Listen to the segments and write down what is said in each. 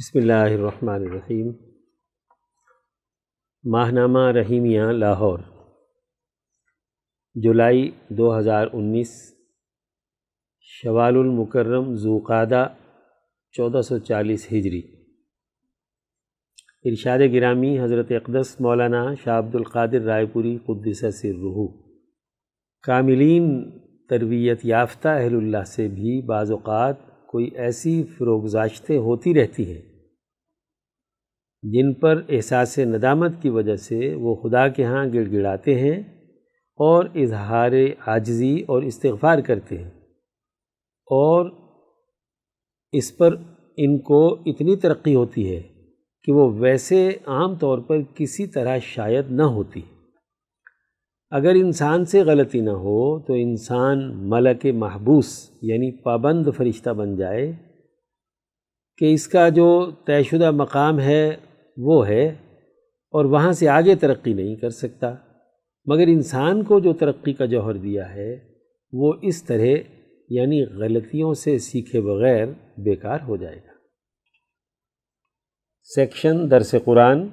بسم اللہ الرحمن ماہ ماہنامہ رحیمیہ لاہور جولائی دو ہزار انیس شوال المکرم زوقادہ چودہ سو چالیس ہجری ارشاد گرامی حضرت اقدس مولانا شاہ عبد القادر رائے پوری سر سرحو کاملین تربیت یافتہ اہل اللہ سے بھی بعض اوقات کوئی ایسی فروغزاشتیں ہوتی رہتی ہیں جن پر احساس ندامت کی وجہ سے وہ خدا کے ہاں گڑ گڑاتے ہیں اور اظہار عاجزی اور استغفار کرتے ہیں اور اس پر ان کو اتنی ترقی ہوتی ہے کہ وہ ویسے عام طور پر کسی طرح شاید نہ ہوتی اگر انسان سے غلطی نہ ہو تو انسان ملک محبوس یعنی پابند فرشتہ بن جائے کہ اس کا جو طے شدہ مقام ہے وہ ہے اور وہاں سے آگے ترقی نہیں کر سکتا مگر انسان کو جو ترقی کا جوہر دیا ہے وہ اس طرح یعنی غلطیوں سے سیکھے بغیر بیکار ہو جائے گا سیکشن درس قرآن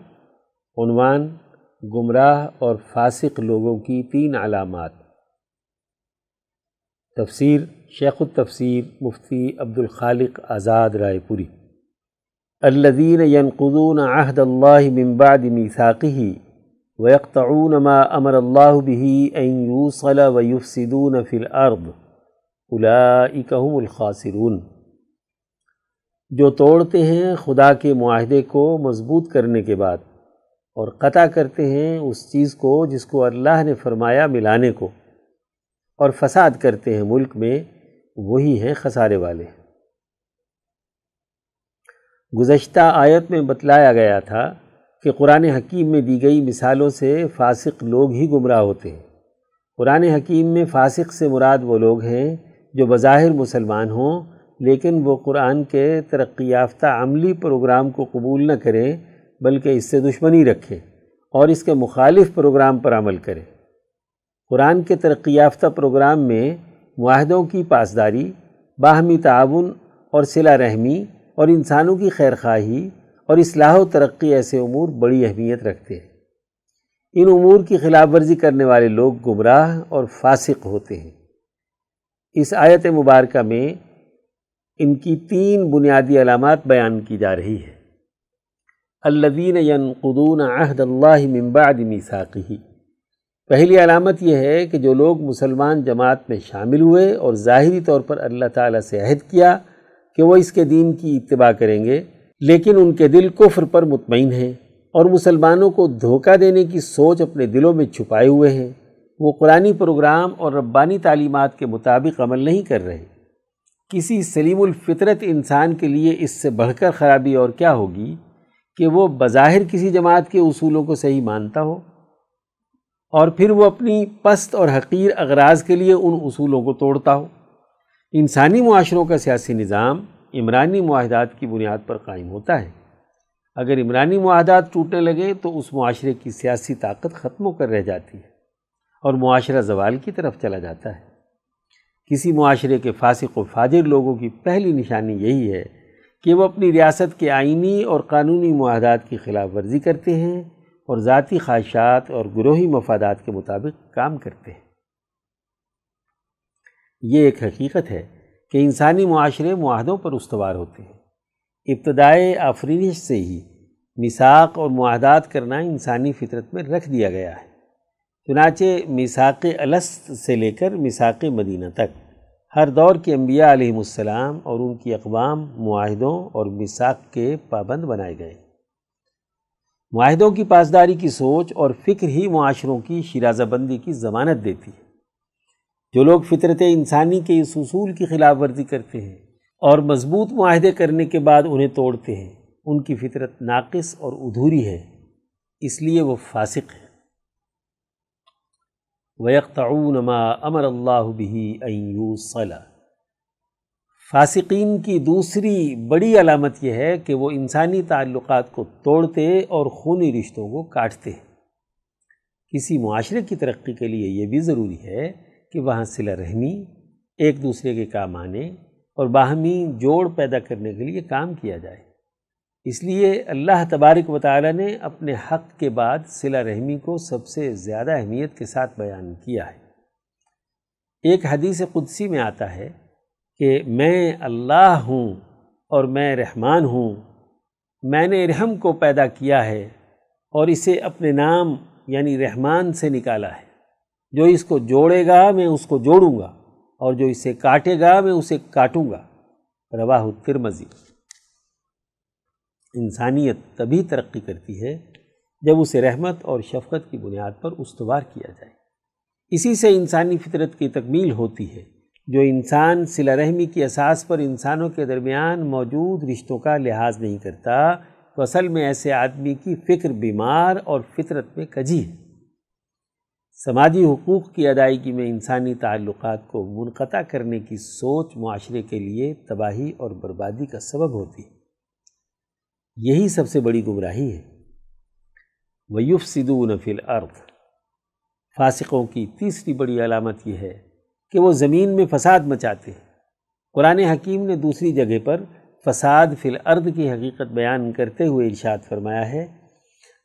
عنوان گمراہ اور فاسق لوگوں کی تین علامات تفسیر شیخ التفسیر مفتی عبدالخالق آزاد رائے پوری الذين ينقضون عهد ميثاقه ويقطعون ما أمر الله به امر يوصل ويفسدون في الأرض أولئك هم الخاسرون جو توڑتے ہیں خدا کے معاہدے کو مضبوط کرنے کے بعد اور قطع کرتے ہیں اس چیز کو جس کو اللہ نے فرمایا ملانے کو اور فساد کرتے ہیں ملک میں وہی ہیں خسارے والے گزشتہ آیت میں بتلایا گیا تھا کہ قرآن حکیم میں دی گئی مثالوں سے فاسق لوگ ہی گمراہ ہوتے ہیں قرآن حکیم میں فاسق سے مراد وہ لوگ ہیں جو بظاہر مسلمان ہوں لیکن وہ قرآن کے ترقی یافتہ عملی پروگرام کو قبول نہ کریں بلکہ اس سے دشمنی رکھیں اور اس کے مخالف پروگرام پر عمل کریں قرآن کے ترقی یافتہ پروگرام میں معاہدوں کی پاسداری باہمی تعاون اور صلہ رحمی اور انسانوں کی خیر خواہی اور اصلاح و ترقی ایسے امور بڑی اہمیت رکھتے ہیں ان امور کی خلاف ورزی کرنے والے لوگ گمراہ اور فاسق ہوتے ہیں اس آیت مبارکہ میں ان کی تین بنیادی علامات بیان کی جا رہی ہے الدین ینقضون عہد اللہ بعد دساکھی پہلی علامت یہ ہے کہ جو لوگ مسلمان جماعت میں شامل ہوئے اور ظاہری طور پر اللہ تعالیٰ سے عہد کیا کہ وہ اس کے دین کی اتباع کریں گے لیکن ان کے دل کفر پر مطمئن ہیں اور مسلمانوں کو دھوکہ دینے کی سوچ اپنے دلوں میں چھپائے ہوئے ہیں وہ قرآن پروگرام اور ربانی تعلیمات کے مطابق عمل نہیں کر رہے کسی سلیم الفطرت انسان کے لیے اس سے بڑھ کر خرابی اور کیا ہوگی کہ وہ بظاہر کسی جماعت کے اصولوں کو صحیح مانتا ہو اور پھر وہ اپنی پست اور حقیر اغراض کے لیے ان اصولوں کو توڑتا ہو انسانی معاشروں کا سیاسی نظام عمرانی معاہدات کی بنیاد پر قائم ہوتا ہے اگر عمرانی معاہدات ٹوٹنے لگے تو اس معاشرے کی سیاسی طاقت ختم کر رہ جاتی ہے اور معاشرہ زوال کی طرف چلا جاتا ہے کسی معاشرے کے فاسق و فاجر لوگوں کی پہلی نشانی یہی ہے کہ وہ اپنی ریاست کے آئینی اور قانونی معاہدات کی خلاف ورزی کرتے ہیں اور ذاتی خواہشات اور گروہی مفادات کے مطابق کام کرتے ہیں یہ ایک حقیقت ہے کہ انسانی معاشرے معاہدوں پر استوار ہوتے ہیں ابتدائے آفرینش سے ہی مساق اور معاہدات کرنا انسانی فطرت میں رکھ دیا گیا ہے چنانچہ مساق الست سے لے کر مساق مدینہ تک ہر دور کے انبیاء علیہم السلام اور ان کی اقوام معاہدوں اور مساق کے پابند بنائے گئے معاہدوں کی پاسداری کی سوچ اور فکر ہی معاشروں کی شرازہ بندی کی ضمانت دیتی ہے جو لوگ فطرت انسانی کے اس اصول کی خلاف ورزی کرتے ہیں اور مضبوط معاہدے کرنے کے بعد انہیں توڑتے ہیں ان کی فطرت ناقص اور ادھوری ہے اس لیے وہ فاسق ہے وَيَقْتَعُونَ مَا أَمَرَ امر اللہ بھی صلاح فاسقین کی دوسری بڑی علامت یہ ہے کہ وہ انسانی تعلقات کو توڑتے اور خونی رشتوں کو کاٹتے ہیں کسی معاشرے کی ترقی کے لیے یہ بھی ضروری ہے کہ وہاں صلہ رحمی ایک دوسرے کے کام آنے اور باہمی جوڑ پیدا کرنے کے لیے کام کیا جائے اس لیے اللہ تبارک و تعالی نے اپنے حق کے بعد صلہ رحمی کو سب سے زیادہ اہمیت کے ساتھ بیان کیا ہے ایک حدیث قدسی میں آتا ہے کہ میں اللہ ہوں اور میں رحمان ہوں میں نے رحم کو پیدا کیا ہے اور اسے اپنے نام یعنی رحمان سے نکالا ہے جو اس کو جوڑے گا میں اس کو جوڑوں گا اور جو اسے کاٹے گا میں اسے کاٹوں گا رواہ ترمزی انسانیت تبھی ترقی کرتی ہے جب اسے رحمت اور شفقت کی بنیاد پر استوار کیا جائے اسی سے انسانی فطرت کی تکمیل ہوتی ہے جو انسان سلا رحمی کی اساس پر انسانوں کے درمیان موجود رشتوں کا لحاظ نہیں کرتا تو اصل میں ایسے آدمی کی فکر بیمار اور فطرت میں کجی ہے سماجی حقوق کی ادائیگی میں انسانی تعلقات کو منقطع کرنے کی سوچ معاشرے کے لیے تباہی اور بربادی کا سبب ہوتی ہے یہی سب سے بڑی گمراہی ہے ویوف سدون فل ارتھ فاسقوں کی تیسری بڑی علامت یہ ہے کہ وہ زمین میں فساد مچاتے ہیں قرآن حکیم نے دوسری جگہ پر فساد فل ارد کی حقیقت بیان کرتے ہوئے ارشاد فرمایا ہے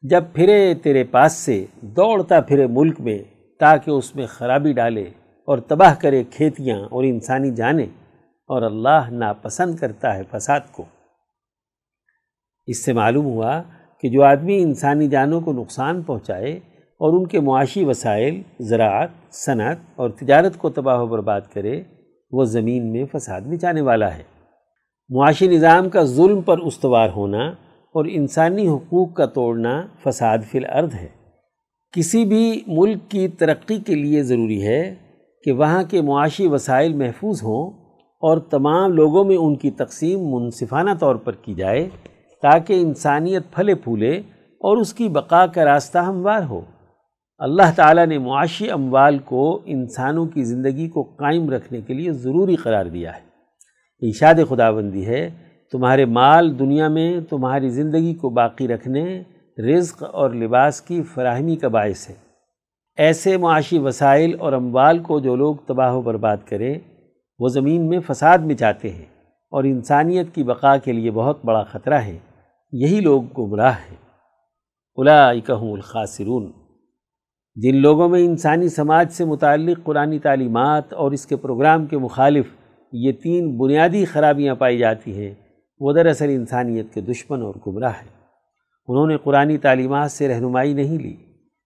جب پھرے تیرے پاس سے دوڑتا پھرے ملک میں تاکہ اس میں خرابی ڈالے اور تباہ کرے کھیتیاں اور انسانی جانیں اور اللہ ناپسند کرتا ہے فساد کو اس سے معلوم ہوا کہ جو آدمی انسانی جانوں کو نقصان پہنچائے اور ان کے معاشی وسائل زراعت صنعت اور تجارت کو تباہ و برباد کرے وہ زمین میں فساد بچانے والا ہے معاشی نظام کا ظلم پر استوار ہونا اور انسانی حقوق کا توڑنا فساد فی الارض ہے کسی بھی ملک کی ترقی کے لیے ضروری ہے کہ وہاں کے معاشی وسائل محفوظ ہوں اور تمام لوگوں میں ان کی تقسیم منصفانہ طور پر کی جائے تاکہ انسانیت پھلے پھولے اور اس کی بقا کا راستہ ہموار ہو اللہ تعالیٰ نے معاشی اموال کو انسانوں کی زندگی کو قائم رکھنے کے لیے ضروری قرار دیا ہے ارشاد خدا بندی ہے تمہارے مال دنیا میں تمہاری زندگی کو باقی رکھنے رزق اور لباس کی فراہمی کا باعث ہے ایسے معاشی وسائل اور اموال کو جو لوگ تباہ و برباد کرے وہ زمین میں فساد میں ہیں اور انسانیت کی بقا کے لیے بہت بڑا خطرہ ہے یہی لوگ کو براہ ہے الخاسرون جن لوگوں میں انسانی سماج سے متعلق قرآن تعلیمات اور اس کے پروگرام کے مخالف یہ تین بنیادی خرابیاں پائی جاتی ہیں وہ دراصل انسانیت کے دشمن اور گمراہ ہیں انہوں نے قرآن تعلیمات سے رہنمائی نہیں لی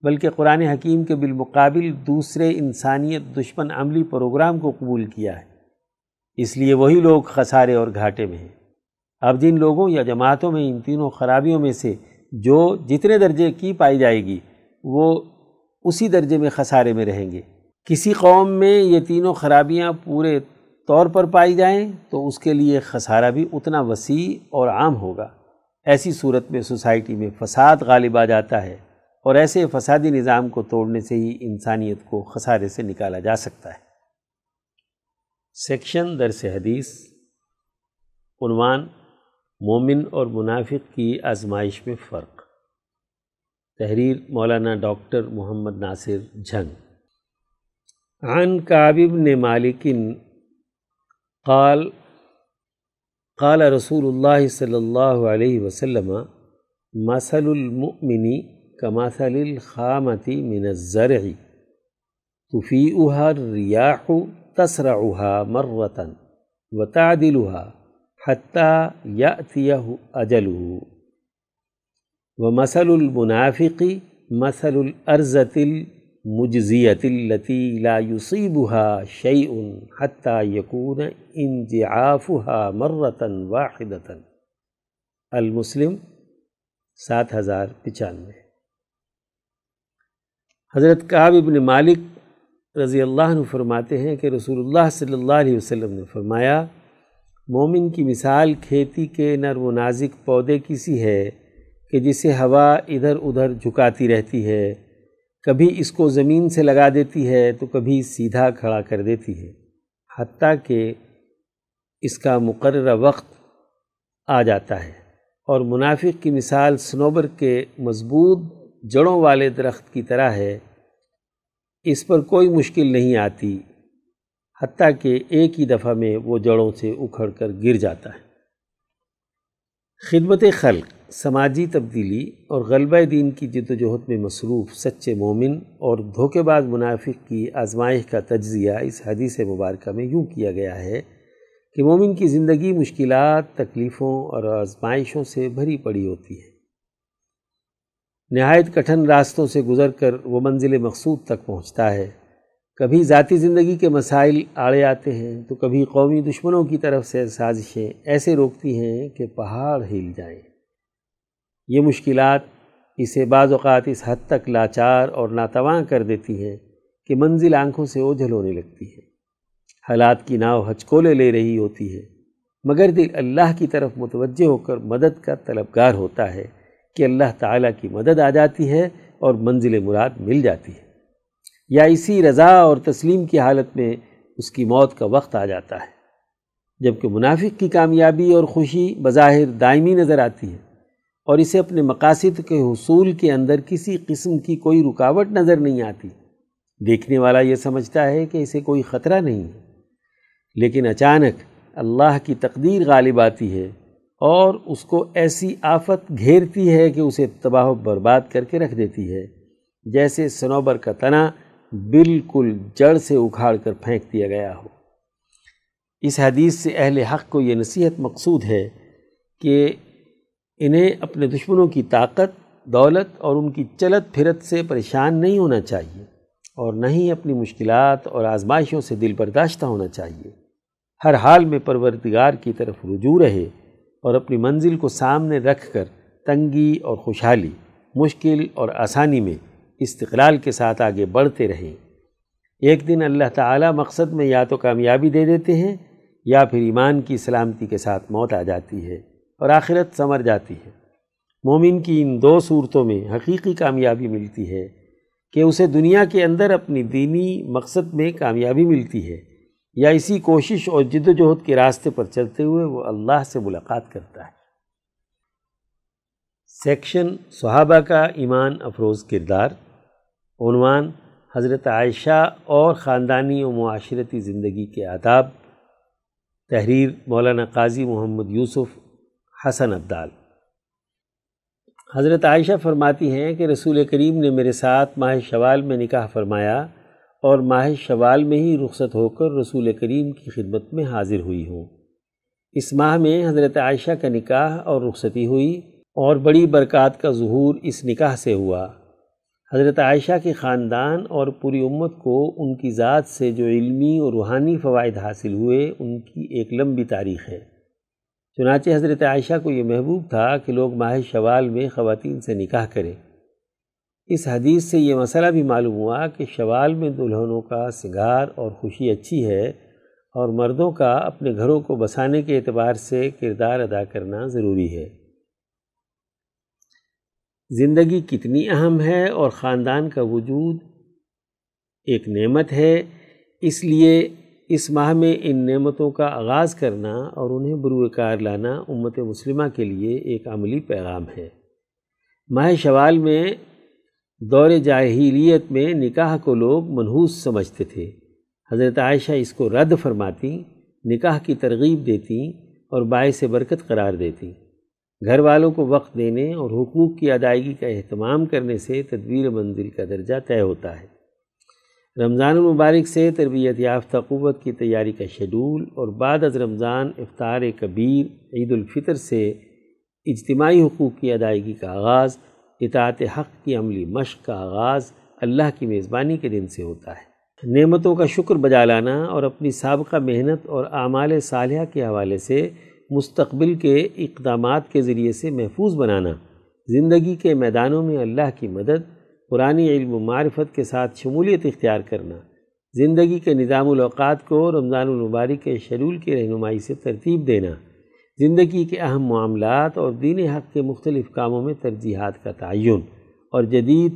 بلکہ قرآن حکیم کے بالمقابل دوسرے انسانیت دشمن عملی پروگرام کو قبول کیا ہے اس لیے وہی لوگ خسارے اور گھاٹے میں ہیں اب جن لوگوں یا جماعتوں میں ان تینوں خرابیوں میں سے جو جتنے درجے کی پائی جائے گی وہ اسی درجے میں خسارے میں رہیں گے کسی قوم میں یہ تینوں خرابیاں پورے طور پر پائی جائیں تو اس کے لیے خسارہ بھی اتنا وسیع اور عام ہوگا ایسی صورت میں سوسائٹی میں فساد غالب آ جاتا ہے اور ایسے فسادی نظام کو توڑنے سے ہی انسانیت کو خسارے سے نکالا جا سکتا ہے سیکشن درس حدیث عنوان مومن اور منافق کی آزمائش میں فرق تحریر مولانا ڈاکٹر محمد ناصر جھنگ عن کعب بن مالکن قال قال رسول الله صلى الله عليه وسلم مثل المؤمن كمثل الخامة من الزرع تفيئها الرياح تسرعها مرة وتعدلها حتى يأتيه أجله ومثل المنافق مثل الأرزة مجزیت التی لا یوسیبہ شعی حتیٰ یقون انجافا مرتاً واحد المسلم سات ہزار پچانوے حضرت ابن مالک رضی اللہ عنہ فرماتے ہیں کہ رسول اللہ صلی اللہ علیہ وسلم نے فرمایا مومن کی مثال کھیتی کے نرم و نازک پودے کی سی ہے کہ جسے ہوا ادھر ادھر جھکاتی رہتی ہے کبھی اس کو زمین سے لگا دیتی ہے تو کبھی سیدھا کھڑا کر دیتی ہے حتیٰ کہ اس کا مقررہ وقت آ جاتا ہے اور منافق کی مثال سنوبر کے مضبوط جڑوں والے درخت کی طرح ہے اس پر کوئی مشکل نہیں آتی حتیٰ کہ ایک ہی دفعہ میں وہ جڑوں سے اکھڑ کر گر جاتا ہے خدمت خلق سماجی تبدیلی اور غلبہ دین کی جد و جہد میں مصروف سچے مومن اور دھوکے باز منافق کی آزمائش کا تجزیہ اس حدیث مبارکہ میں یوں کیا گیا ہے کہ مومن کی زندگی مشکلات تکلیفوں اور آزمائشوں سے بھری پڑی ہوتی ہے نہایت کٹھن راستوں سے گزر کر وہ منزل مقصود تک پہنچتا ہے کبھی ذاتی زندگی کے مسائل آڑے آتے ہیں تو کبھی قومی دشمنوں کی طرف سے سازشیں ایسے روکتی ہیں کہ پہاڑ ہل جائیں یہ مشکلات اسے بعض اوقات اس حد تک لاچار اور ناتواں کر دیتی ہیں کہ منزل آنکھوں سے اوجھل ہونے لگتی ہے حالات کی ناؤ ہچکولے لے رہی ہوتی ہے مگر دل اللہ کی طرف متوجہ ہو کر مدد کا طلبگار ہوتا ہے کہ اللہ تعالیٰ کی مدد آ جاتی ہے اور منزل مراد مل جاتی ہے یا اسی رضا اور تسلیم کی حالت میں اس کی موت کا وقت آ جاتا ہے جبکہ منافق کی کامیابی اور خوشی بظاہر دائمی نظر آتی ہے اور اسے اپنے مقاصد کے حصول کے اندر کسی قسم کی کوئی رکاوٹ نظر نہیں آتی دیکھنے والا یہ سمجھتا ہے کہ اسے کوئی خطرہ نہیں ہے لیکن اچانک اللہ کی تقدیر غالب آتی ہے اور اس کو ایسی آفت گھیرتی ہے کہ اسے تباہ و برباد کر کے رکھ دیتی ہے جیسے سنوبر کا تنا بالکل جڑ سے اکھاڑ کر پھینک دیا گیا ہو اس حدیث سے اہل حق کو یہ نصیحت مقصود ہے کہ انہیں اپنے دشمنوں کی طاقت دولت اور ان کی چلت پھرت سے پریشان نہیں ہونا چاہیے اور نہ ہی اپنی مشکلات اور آزمائشوں سے دل برداشتہ ہونا چاہیے ہر حال میں پروردگار کی طرف رجوع رہے اور اپنی منزل کو سامنے رکھ کر تنگی اور خوشحالی مشکل اور آسانی میں استقلال کے ساتھ آگے بڑھتے رہیں ایک دن اللہ تعالیٰ مقصد میں یا تو کامیابی دے دیتے ہیں یا پھر ایمان کی سلامتی کے ساتھ موت آ جاتی ہے اور آخرت سمر جاتی ہے مومن کی ان دو صورتوں میں حقیقی کامیابی ملتی ہے کہ اسے دنیا کے اندر اپنی دینی مقصد میں کامیابی ملتی ہے یا اسی کوشش اور جد و جہد کے راستے پر چلتے ہوئے وہ اللہ سے ملاقات کرتا ہے سیکشن صحابہ کا ایمان افروز کردار عنوان حضرت عائشہ اور خاندانی و معاشرتی زندگی کے آداب تحریر مولانا قاضی محمد یوسف حسن عبدال حضرت عائشہ فرماتی ہیں کہ رسول کریم نے میرے ساتھ ماہ شوال میں نکاح فرمایا اور ماہ شوال میں ہی رخصت ہو کر رسول کریم کی خدمت میں حاضر ہوئی ہوں اس ماہ میں حضرت عائشہ کا نکاح اور رخصتی ہوئی اور بڑی برکات کا ظہور اس نکاح سے ہوا حضرت عائشہ کے خاندان اور پوری امت کو ان کی ذات سے جو علمی اور روحانی فوائد حاصل ہوئے ان کی ایک لمبی تاریخ ہے چنانچہ حضرت عائشہ کو یہ محبوب تھا کہ لوگ ماہ شوال میں خواتین سے نکاح کریں اس حدیث سے یہ مسئلہ بھی معلوم ہوا کہ شوال میں دلہنوں کا سگار اور خوشی اچھی ہے اور مردوں کا اپنے گھروں کو بسانے کے اعتبار سے کردار ادا کرنا ضروری ہے زندگی کتنی اہم ہے اور خاندان کا وجود ایک نعمت ہے اس لیے اس ماہ میں ان نعمتوں کا آغاز کرنا اور انہیں کار لانا امت مسلمہ کے لیے ایک عملی پیغام ہے ماہ شوال میں دور جاہیلیت میں نکاح کو لوگ منحوس سمجھتے تھے حضرت عائشہ اس کو رد فرماتی نکاح کی ترغیب دیتی اور باعث برکت قرار دیتی گھر والوں کو وقت دینے اور حقوق کی ادائیگی کا اہتمام کرنے سے تدبیر منزل کا درجہ طے ہوتا ہے رمضان المبارک سے تربیت یافتہ قوت کی تیاری کا شیڈول اور بعد از رمضان افطار کبیر عید الفطر سے اجتماعی حقوق کی ادائیگی کا آغاز اطاعت حق کی عملی مشق کا آغاز اللہ کی میزبانی کے دن سے ہوتا ہے نعمتوں کا شکر بجا لانا اور اپنی سابقہ محنت اور اعمال صالحہ کے حوالے سے مستقبل کے اقدامات کے ذریعے سے محفوظ بنانا زندگی کے میدانوں میں اللہ کی مدد قرآن علم و معرفت کے ساتھ شمولیت اختیار کرنا زندگی کے نظام الاوقات کو رمضان المبارک کے شیڈول کی رہنمائی سے ترتیب دینا زندگی کے اہم معاملات اور دین حق کے مختلف کاموں میں ترجیحات کا تعین اور جدید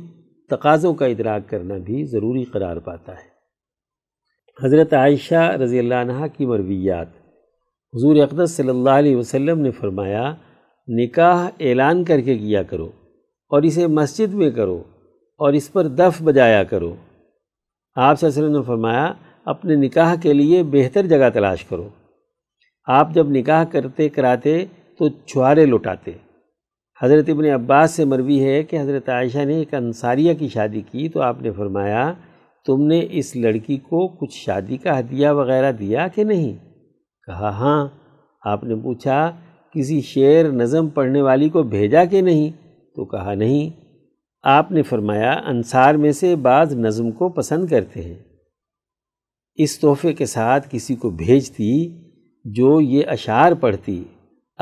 تقاضوں کا ادراک کرنا بھی ضروری قرار پاتا ہے حضرت عائشہ رضی اللہ عنہ کی مرویات حضور اقدس صلی اللہ علیہ وسلم نے فرمایا نکاح اعلان کر کے کیا کرو اور اسے مسجد میں کرو اور اس پر دف بجایا کرو آپ صلی اللہ علیہ وسلم نے فرمایا اپنے نکاح کے لیے بہتر جگہ تلاش کرو آپ جب نکاح کرتے کراتے تو چھوارے لٹاتے حضرت ابن عباس سے مروی ہے کہ حضرت عائشہ نے ایک انصاریہ کی شادی کی تو آپ نے فرمایا تم نے اس لڑکی کو کچھ شادی کا ہدیہ وغیرہ دیا کہ نہیں کہا ہاں آپ نے پوچھا کسی شعر نظم پڑھنے والی کو بھیجا کہ نہیں تو کہا نہیں آپ نے فرمایا انصار میں سے بعض نظم کو پسند کرتے ہیں اس تحفے کے ساتھ کسی کو بھیجتی جو یہ اشعار پڑھتی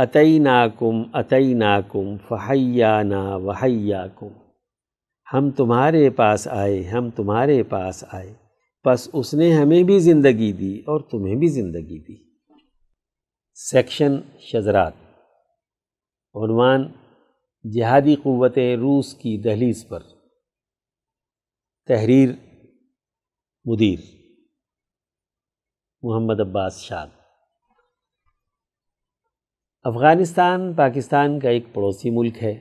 عطی ناکم عطی ناکم فہیا نا وحیا کم ہم تمہارے پاس آئے ہم تمہارے پاس آئے بس اس نے ہمیں بھی زندگی دی اور تمہیں بھی زندگی دی سیکشن شزرات عنوان جہادی قوتیں روس کی دہلیز پر تحریر مدیر محمد عباس شاد افغانستان پاکستان کا ایک پڑوسی ملک ہے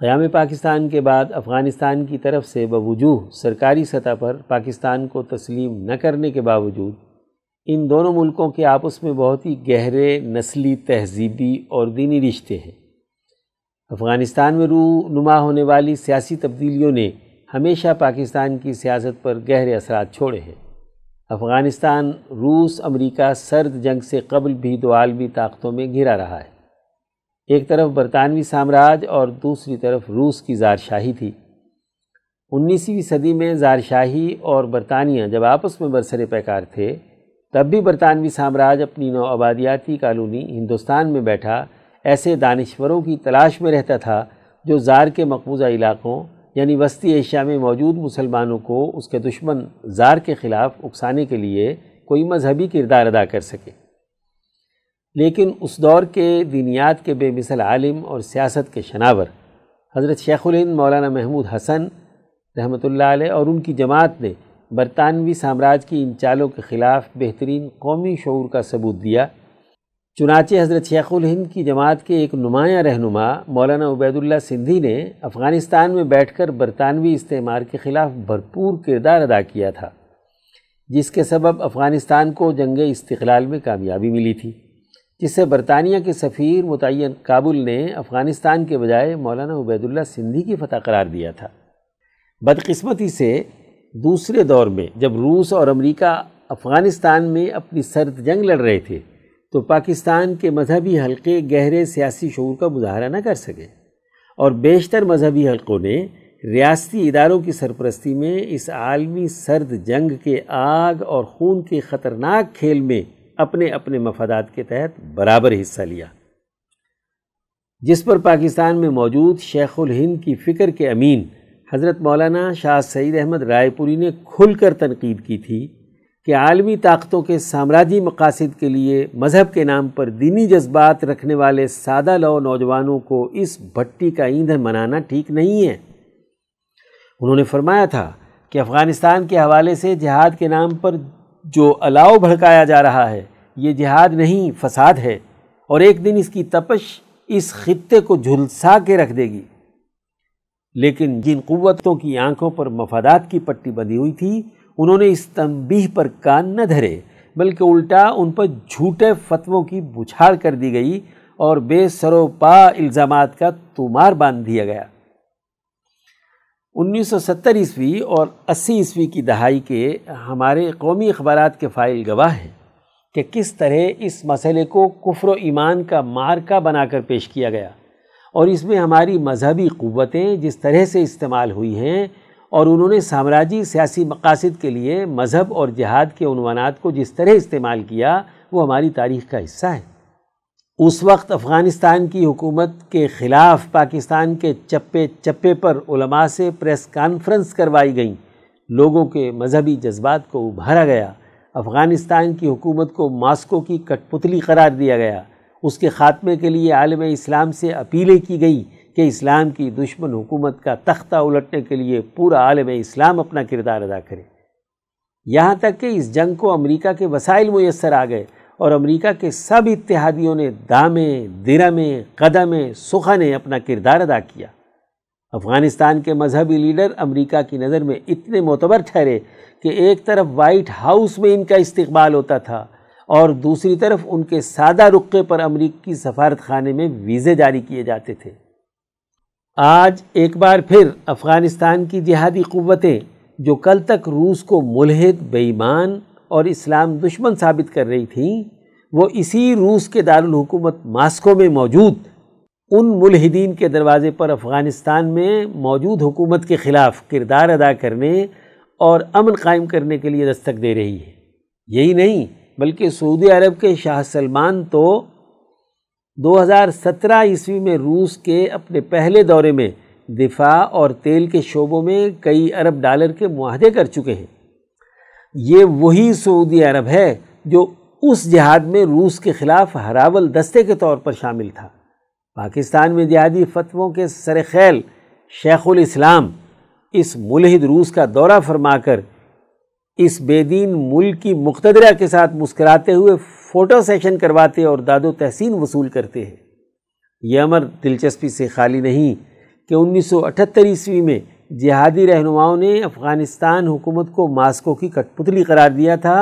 قیام پاکستان کے بعد افغانستان کی طرف سے بوجوہ سرکاری سطح پر پاکستان کو تسلیم نہ کرنے کے باوجود ان دونوں ملکوں کے آپس میں بہت ہی گہرے نسلی تہذیبی اور دینی رشتے ہیں افغانستان میں رو نما ہونے والی سیاسی تبدیلیوں نے ہمیشہ پاکستان کی سیاست پر گہرے اثرات چھوڑے ہیں افغانستان روس امریکہ سرد جنگ سے قبل بھی دو عالمی طاقتوں میں گھرا رہا ہے ایک طرف برطانوی سامراج اور دوسری طرف روس کی زارشاہی تھی انیسویں صدی میں زارشاہی اور برطانیہ جب آپس میں برسر پیکار تھے تب بھی برطانوی سامراج اپنی آبادیاتی کالونی ہندوستان میں بیٹھا ایسے دانشوروں کی تلاش میں رہتا تھا جو زار کے مقبوضہ علاقوں یعنی وسطی ایشیا میں موجود مسلمانوں کو اس کے دشمن زار کے خلاف اکسانے کے لیے کوئی مذہبی کردار ادا کر سکے لیکن اس دور کے دینیات کے بے مثل عالم اور سیاست کے شناور حضرت شیخ الہند مولانا محمود حسن رحمۃ اللہ علیہ اور ان کی جماعت نے برطانوی سامراج کی ان چالوں کے خلاف بہترین قومی شعور کا ثبوت دیا چنانچہ حضرت شیخ الہند کی جماعت کے ایک نمایاں رہنما مولانا عبید اللہ سندھی نے افغانستان میں بیٹھ کر برطانوی استعمار کے خلاف بھرپور کردار ادا کیا تھا جس کے سبب افغانستان کو جنگ استقلال میں کامیابی ملی تھی جس سے برطانیہ کے سفیر متعین کابل نے افغانستان کے بجائے مولانا عبید اللہ سندھی کی فتح قرار دیا تھا بدقسمتی سے دوسرے دور میں جب روس اور امریکہ افغانستان میں اپنی سرد جنگ لڑ رہے تھے تو پاکستان کے مذہبی حلقے گہرے سیاسی شعور کا مظاہرہ نہ کر سکے اور بیشتر مذہبی حلقوں نے ریاستی اداروں کی سرپرستی میں اس عالمی سرد جنگ کے آگ اور خون کے خطرناک کھیل میں اپنے اپنے مفادات کے تحت برابر حصہ لیا جس پر پاکستان میں موجود شیخ الہند کی فکر کے امین حضرت مولانا شاہ سعید احمد رائے پوری نے کھل کر تنقید کی تھی کہ عالمی طاقتوں کے سامراجی مقاصد کے لیے مذہب کے نام پر دینی جذبات رکھنے والے سادہ لو نوجوانوں کو اس بھٹی کا ایندھن منانا ٹھیک نہیں ہے انہوں نے فرمایا تھا کہ افغانستان کے حوالے سے جہاد کے نام پر جو الاؤ بھڑکایا جا رہا ہے یہ جہاد نہیں فساد ہے اور ایک دن اس کی تپش اس خطے کو جھلسا کے رکھ دے گی لیکن جن قوتوں کی آنکھوں پر مفادات کی پٹی بندھی ہوئی تھی انہوں نے اس تنبیہ پر کان نہ دھرے بلکہ الٹا ان پر جھوٹے فتووں کی بچھاڑ کر دی گئی اور بے سروپا الزامات کا تمار باندھ دیا گیا انیس سو ستر عیسوی اور اسی عیسوی کی دہائی کے ہمارے قومی اخبارات کے فائل گواہ ہیں کہ کس طرح اس مسئلے کو کفر و ایمان کا مارکا بنا کر پیش کیا گیا اور اس میں ہماری مذہبی قوتیں جس طرح سے استعمال ہوئی ہیں اور انہوں نے سامراجی سیاسی مقاصد کے لیے مذہب اور جہاد کے عنوانات کو جس طرح استعمال کیا وہ ہماری تاریخ کا حصہ ہے اس وقت افغانستان کی حکومت کے خلاف پاکستان کے چپے چپے پر علماء سے پریس کانفرنس کروائی گئیں لوگوں کے مذہبی جذبات کو ابھارا گیا افغانستان کی حکومت کو ماسکو کی کٹ پتلی قرار دیا گیا اس کے خاتمے کے لیے عالم اسلام سے اپیلیں کی گئیں کہ اسلام کی دشمن حکومت کا تختہ الٹنے کے لیے پورا عالم اسلام اپنا کردار ادا کرے یہاں تک کہ اس جنگ کو امریکہ کے وسائل میسر آ گئے اور امریکہ کے سب اتحادیوں نے دامے درمیں قدمیں سخنیں نے اپنا کردار ادا کیا افغانستان کے مذہبی لیڈر امریکہ کی نظر میں اتنے معتبر ٹھہرے کہ ایک طرف وائٹ ہاؤس میں ان کا استقبال ہوتا تھا اور دوسری طرف ان کے سادہ رقے پر امریکی سفارت خانے میں ویزے جاری کیے جاتے تھے آج ایک بار پھر افغانستان کی جہادی قوتیں جو کل تک روس کو ملحد بیمان اور اسلام دشمن ثابت کر رہی تھیں وہ اسی روس کے دارالحکومت ماسکو میں موجود ان ملحدین کے دروازے پر افغانستان میں موجود حکومت کے خلاف کردار ادا کرنے اور امن قائم کرنے کے لیے دستک دے رہی ہے یہی نہیں بلکہ سعودی عرب کے شاہ سلمان تو دو ہزار سترہ عیسوی میں روس کے اپنے پہلے دورے میں دفاع اور تیل کے شعبوں میں کئی ارب ڈالر کے معاہدے کر چکے ہیں یہ وہی سعودی عرب ہے جو اس جہاد میں روس کے خلاف ہراول دستے کے طور پر شامل تھا پاکستان میں جہادی فتووں کے سر خیل شیخ الاسلام اس ملحد روس کا دورہ فرما کر اس بے دین ملک کی مقتدرہ کے ساتھ مسکراتے ہوئے فوٹو سیشن کرواتے اور داد و تحسین وصول کرتے ہیں یہ عمر دلچسپی سے خالی نہیں کہ انیس سو اٹھتر عیسوی میں جہادی رہنماؤں نے افغانستان حکومت کو ماسکو کی کٹ پتلی قرار دیا تھا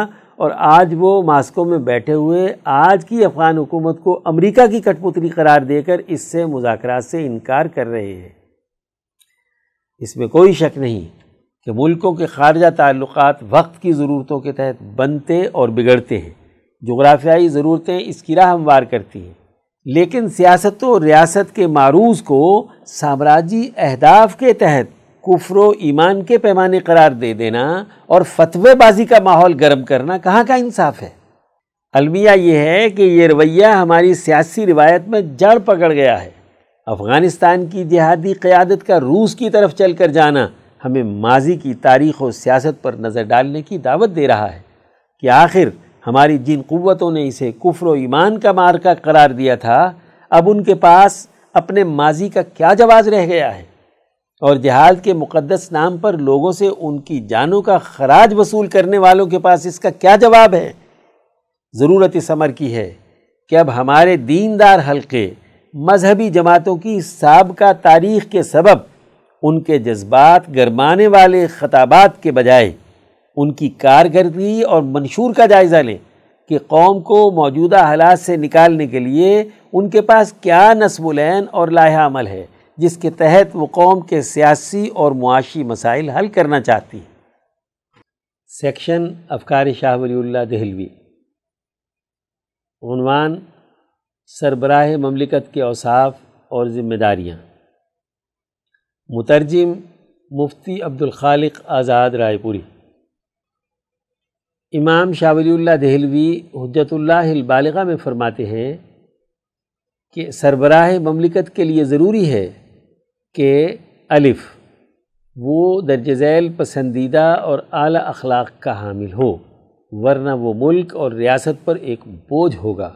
اور آج وہ ماسکو میں بیٹھے ہوئے آج کی افغان حکومت کو امریکہ کی کٹ پتلی قرار دے کر اس سے مذاکرات سے انکار کر رہے ہیں اس میں کوئی شک نہیں کہ ملکوں کے خارجہ تعلقات وقت کی ضرورتوں کے تحت بنتے اور بگڑتے ہیں جغرافیائی ضرورتیں اس کی راہ ہموار کرتی ہیں لیکن سیاست و ریاست کے معروض کو سامراجی اہداف کے تحت کفر و ایمان کے پیمانے قرار دے دینا اور فتوے بازی کا ماحول گرم کرنا کہاں کا انصاف ہے المیہ یہ ہے کہ یہ رویہ ہماری سیاسی روایت میں جڑ پکڑ گیا ہے افغانستان کی جہادی قیادت کا روس کی طرف چل کر جانا ہمیں ماضی کی تاریخ و سیاست پر نظر ڈالنے کی دعوت دے رہا ہے کہ آخر ہماری جن قوتوں نے اسے کفر و ایمان کا مارکا قرار دیا تھا اب ان کے پاس اپنے ماضی کا کیا جواز رہ گیا ہے اور جہاد کے مقدس نام پر لوگوں سے ان کی جانوں کا خراج وصول کرنے والوں کے پاس اس کا کیا جواب ہے ضرورت اس عمر کی ہے کہ اب ہمارے دیندار حلقے مذہبی جماعتوں کی سابقہ تاریخ کے سبب ان کے جذبات گرمانے والے خطابات کے بجائے ان کی کارکردگی اور منشور کا جائزہ لیں کہ قوم کو موجودہ حالات سے نکالنے کے لیے ان کے پاس کیا نصب العین اور لائحہ عمل ہے جس کے تحت وہ قوم کے سیاسی اور معاشی مسائل حل کرنا چاہتی ہیں سیکشن افکار شاہ ولی اللہ دہلوی عنوان سربراہ مملکت کے اوصاف اور ذمہ داریاں مترجم مفتی عبد الخالق آزاد رائے پوری امام شاہ ولی اللہ دہلوی حجت اللہ البالغہ میں فرماتے ہیں کہ سربراہ مملکت کے لیے ضروری ہے کہ الف وہ درج ذیل پسندیدہ اور اعلیٰ اخلاق کا حامل ہو ورنہ وہ ملک اور ریاست پر ایک بوجھ ہوگا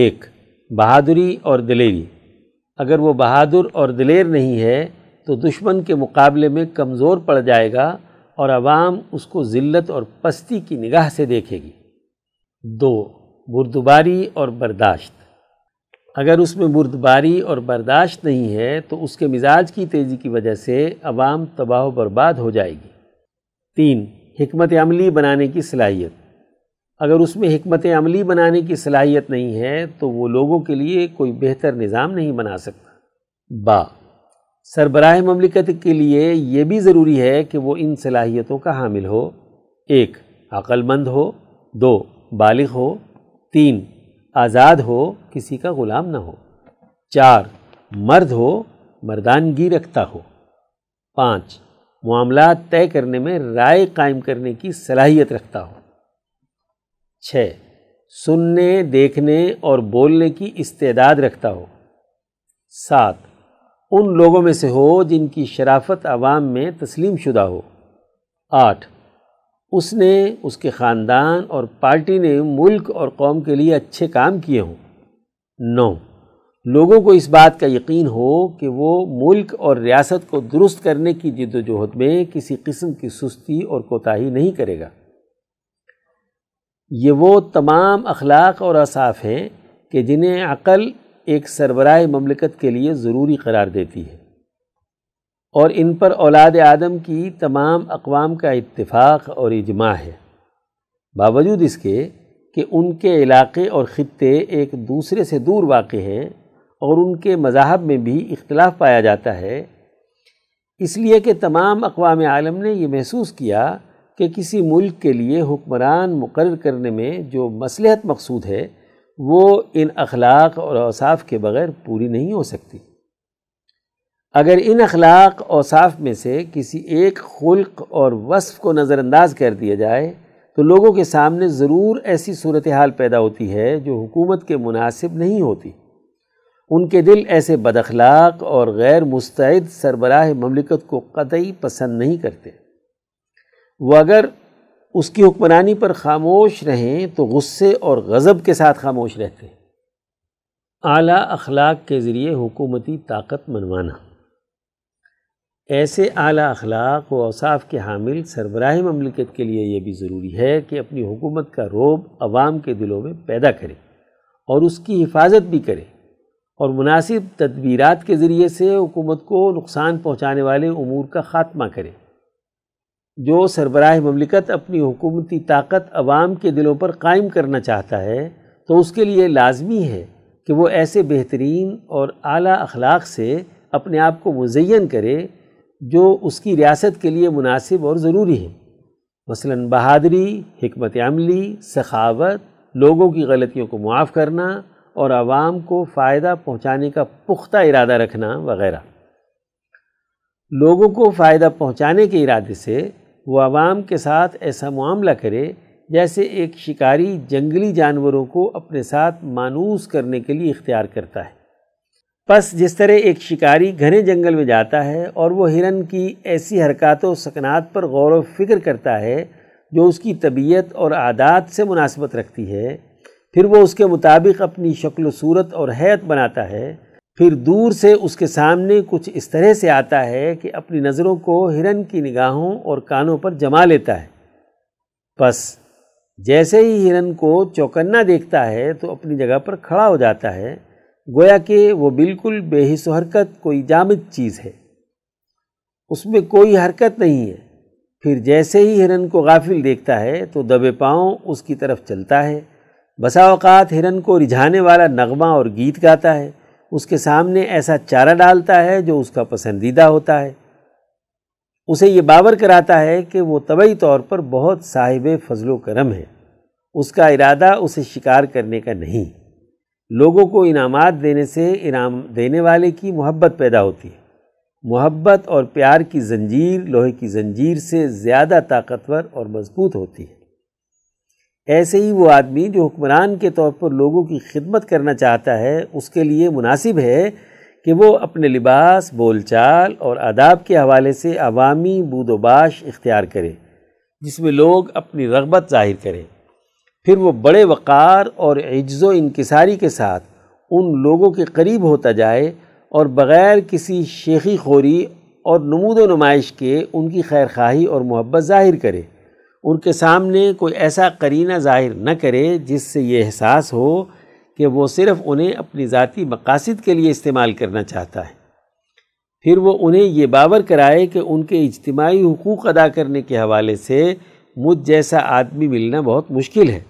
ایک بہادری اور دلیری اگر وہ بہادر اور دلیر نہیں ہے تو دشمن کے مقابلے میں کمزور پڑ جائے گا اور عوام اس کو ذلت اور پستی کی نگاہ سے دیکھے گی دو بردباری اور برداشت اگر اس میں بردباری اور برداشت نہیں ہے تو اس کے مزاج کی تیزی کی وجہ سے عوام تباہ و برباد ہو جائے گی تین حکمت عملی بنانے کی صلاحیت اگر اس میں حکمت عملی بنانے کی صلاحیت نہیں ہے تو وہ لوگوں کے لیے کوئی بہتر نظام نہیں بنا سکتا با سربراہ مملکت کے لیے یہ بھی ضروری ہے کہ وہ ان صلاحیتوں کا حامل ہو ایک عقل مند ہو دو بالغ ہو تین آزاد ہو کسی کا غلام نہ ہو چار مرد ہو مردانگی رکھتا ہو پانچ معاملات طے کرنے میں رائے قائم کرنے کی صلاحیت رکھتا ہو چھ سننے دیکھنے اور بولنے کی استعداد رکھتا ہو سات ان لوگوں میں سے ہو جن کی شرافت عوام میں تسلیم شدہ ہو آٹھ اس نے اس کے خاندان اور پارٹی نے ملک اور قوم کے لیے اچھے کام کیے ہوں نو لوگوں کو اس بات کا یقین ہو کہ وہ ملک اور ریاست کو درست کرنے کی جد و جہد میں کسی قسم کی سستی اور کوتاہی نہیں کرے گا یہ وہ تمام اخلاق اور اصاف ہیں کہ جنہیں عقل ایک سربراہ مملکت کے لیے ضروری قرار دیتی ہے اور ان پر اولاد آدم کی تمام اقوام کا اتفاق اور اجماع ہے باوجود اس کے کہ ان کے علاقے اور خطے ایک دوسرے سے دور واقع ہیں اور ان کے مذاہب میں بھی اختلاف پایا جاتا ہے اس لیے کہ تمام اقوام عالم نے یہ محسوس کیا کہ کسی ملک کے لیے حکمران مقرر کرنے میں جو مصلحت مقصود ہے وہ ان اخلاق اور اوصاف کے بغیر پوری نہیں ہو سکتی اگر ان اخلاق اوصاف میں سے کسی ایک خلق اور وصف کو نظر انداز کر دیا جائے تو لوگوں کے سامنے ضرور ایسی صورتحال پیدا ہوتی ہے جو حکومت کے مناسب نہیں ہوتی ان کے دل ایسے بد اخلاق اور غیر مستعد سربراہ مملکت کو قطعی پسند نہیں کرتے وہ اگر اس کی حکمرانی پر خاموش رہیں تو غصے اور غضب کے ساتھ خاموش رہتے ہیں اعلیٰ اخلاق کے ذریعے حکومتی طاقت منوانا ایسے اعلیٰ اخلاق و اوصاف کے حامل سربراہ مملکت کے لیے یہ بھی ضروری ہے کہ اپنی حکومت کا روب عوام کے دلوں میں پیدا کرے اور اس کی حفاظت بھی کرے اور مناسب تدبیرات کے ذریعے سے حکومت کو نقصان پہنچانے والے امور کا خاتمہ کرے جو سربراہ مملکت اپنی حکومتی طاقت عوام کے دلوں پر قائم کرنا چاہتا ہے تو اس کے لیے لازمی ہے کہ وہ ایسے بہترین اور اعلیٰ اخلاق سے اپنے آپ کو مزین کرے جو اس کی ریاست کے لیے مناسب اور ضروری ہے مثلا بہادری حکمت عملی سخاوت لوگوں کی غلطیوں کو معاف کرنا اور عوام کو فائدہ پہنچانے کا پختہ ارادہ رکھنا وغیرہ لوگوں کو فائدہ پہنچانے کے ارادے سے وہ عوام کے ساتھ ایسا معاملہ کرے جیسے ایک شکاری جنگلی جانوروں کو اپنے ساتھ مانوس کرنے کے لیے اختیار کرتا ہے پس جس طرح ایک شکاری گھنے جنگل میں جاتا ہے اور وہ ہرن کی ایسی حرکات و سکنات پر غور و فکر کرتا ہے جو اس کی طبیعت اور عادات سے مناسبت رکھتی ہے پھر وہ اس کے مطابق اپنی شکل و صورت اور حیت بناتا ہے پھر دور سے اس کے سامنے کچھ اس طرح سے آتا ہے کہ اپنی نظروں کو ہرن کی نگاہوں اور کانوں پر جما لیتا ہے بس جیسے ہی ہرن کو چوکنا دیکھتا ہے تو اپنی جگہ پر کھڑا ہو جاتا ہے گویا کہ وہ بالکل بے حص و حرکت کوئی جامد چیز ہے اس میں کوئی حرکت نہیں ہے پھر جیسے ہی ہرن کو غافل دیکھتا ہے تو دبے پاؤں اس کی طرف چلتا ہے بسا اوقات ہرن کو رجھانے والا نغمہ اور گیت گاتا ہے اس کے سامنے ایسا چارہ ڈالتا ہے جو اس کا پسندیدہ ہوتا ہے اسے یہ باور کراتا ہے کہ وہ طبعی طور پر بہت صاحب فضل و کرم ہے اس کا ارادہ اسے شکار کرنے کا نہیں لوگوں کو انعامات دینے سے انعام دینے والے کی محبت پیدا ہوتی ہے محبت اور پیار کی زنجیر لوہے کی زنجیر سے زیادہ طاقتور اور مضبوط ہوتی ہے ایسے ہی وہ آدمی جو حکمران کے طور پر لوگوں کی خدمت کرنا چاہتا ہے اس کے لیے مناسب ہے کہ وہ اپنے لباس بول چال اور آداب کے حوالے سے عوامی بود و باش اختیار کرے جس میں لوگ اپنی رغبت ظاہر کریں پھر وہ بڑے وقار اور عجز و انکساری کے ساتھ ان لوگوں کے قریب ہوتا جائے اور بغیر کسی شیخی خوری اور نمود و نمائش کے ان کی خیر خواہی اور محبت ظاہر کرے ان کے سامنے کوئی ایسا قرینہ ظاہر نہ کرے جس سے یہ احساس ہو کہ وہ صرف انہیں اپنی ذاتی مقاصد کے لیے استعمال کرنا چاہتا ہے پھر وہ انہیں یہ باور کرائے کہ ان کے اجتماعی حقوق ادا کرنے کے حوالے سے مجھ جیسا آدمی ملنا بہت مشکل ہے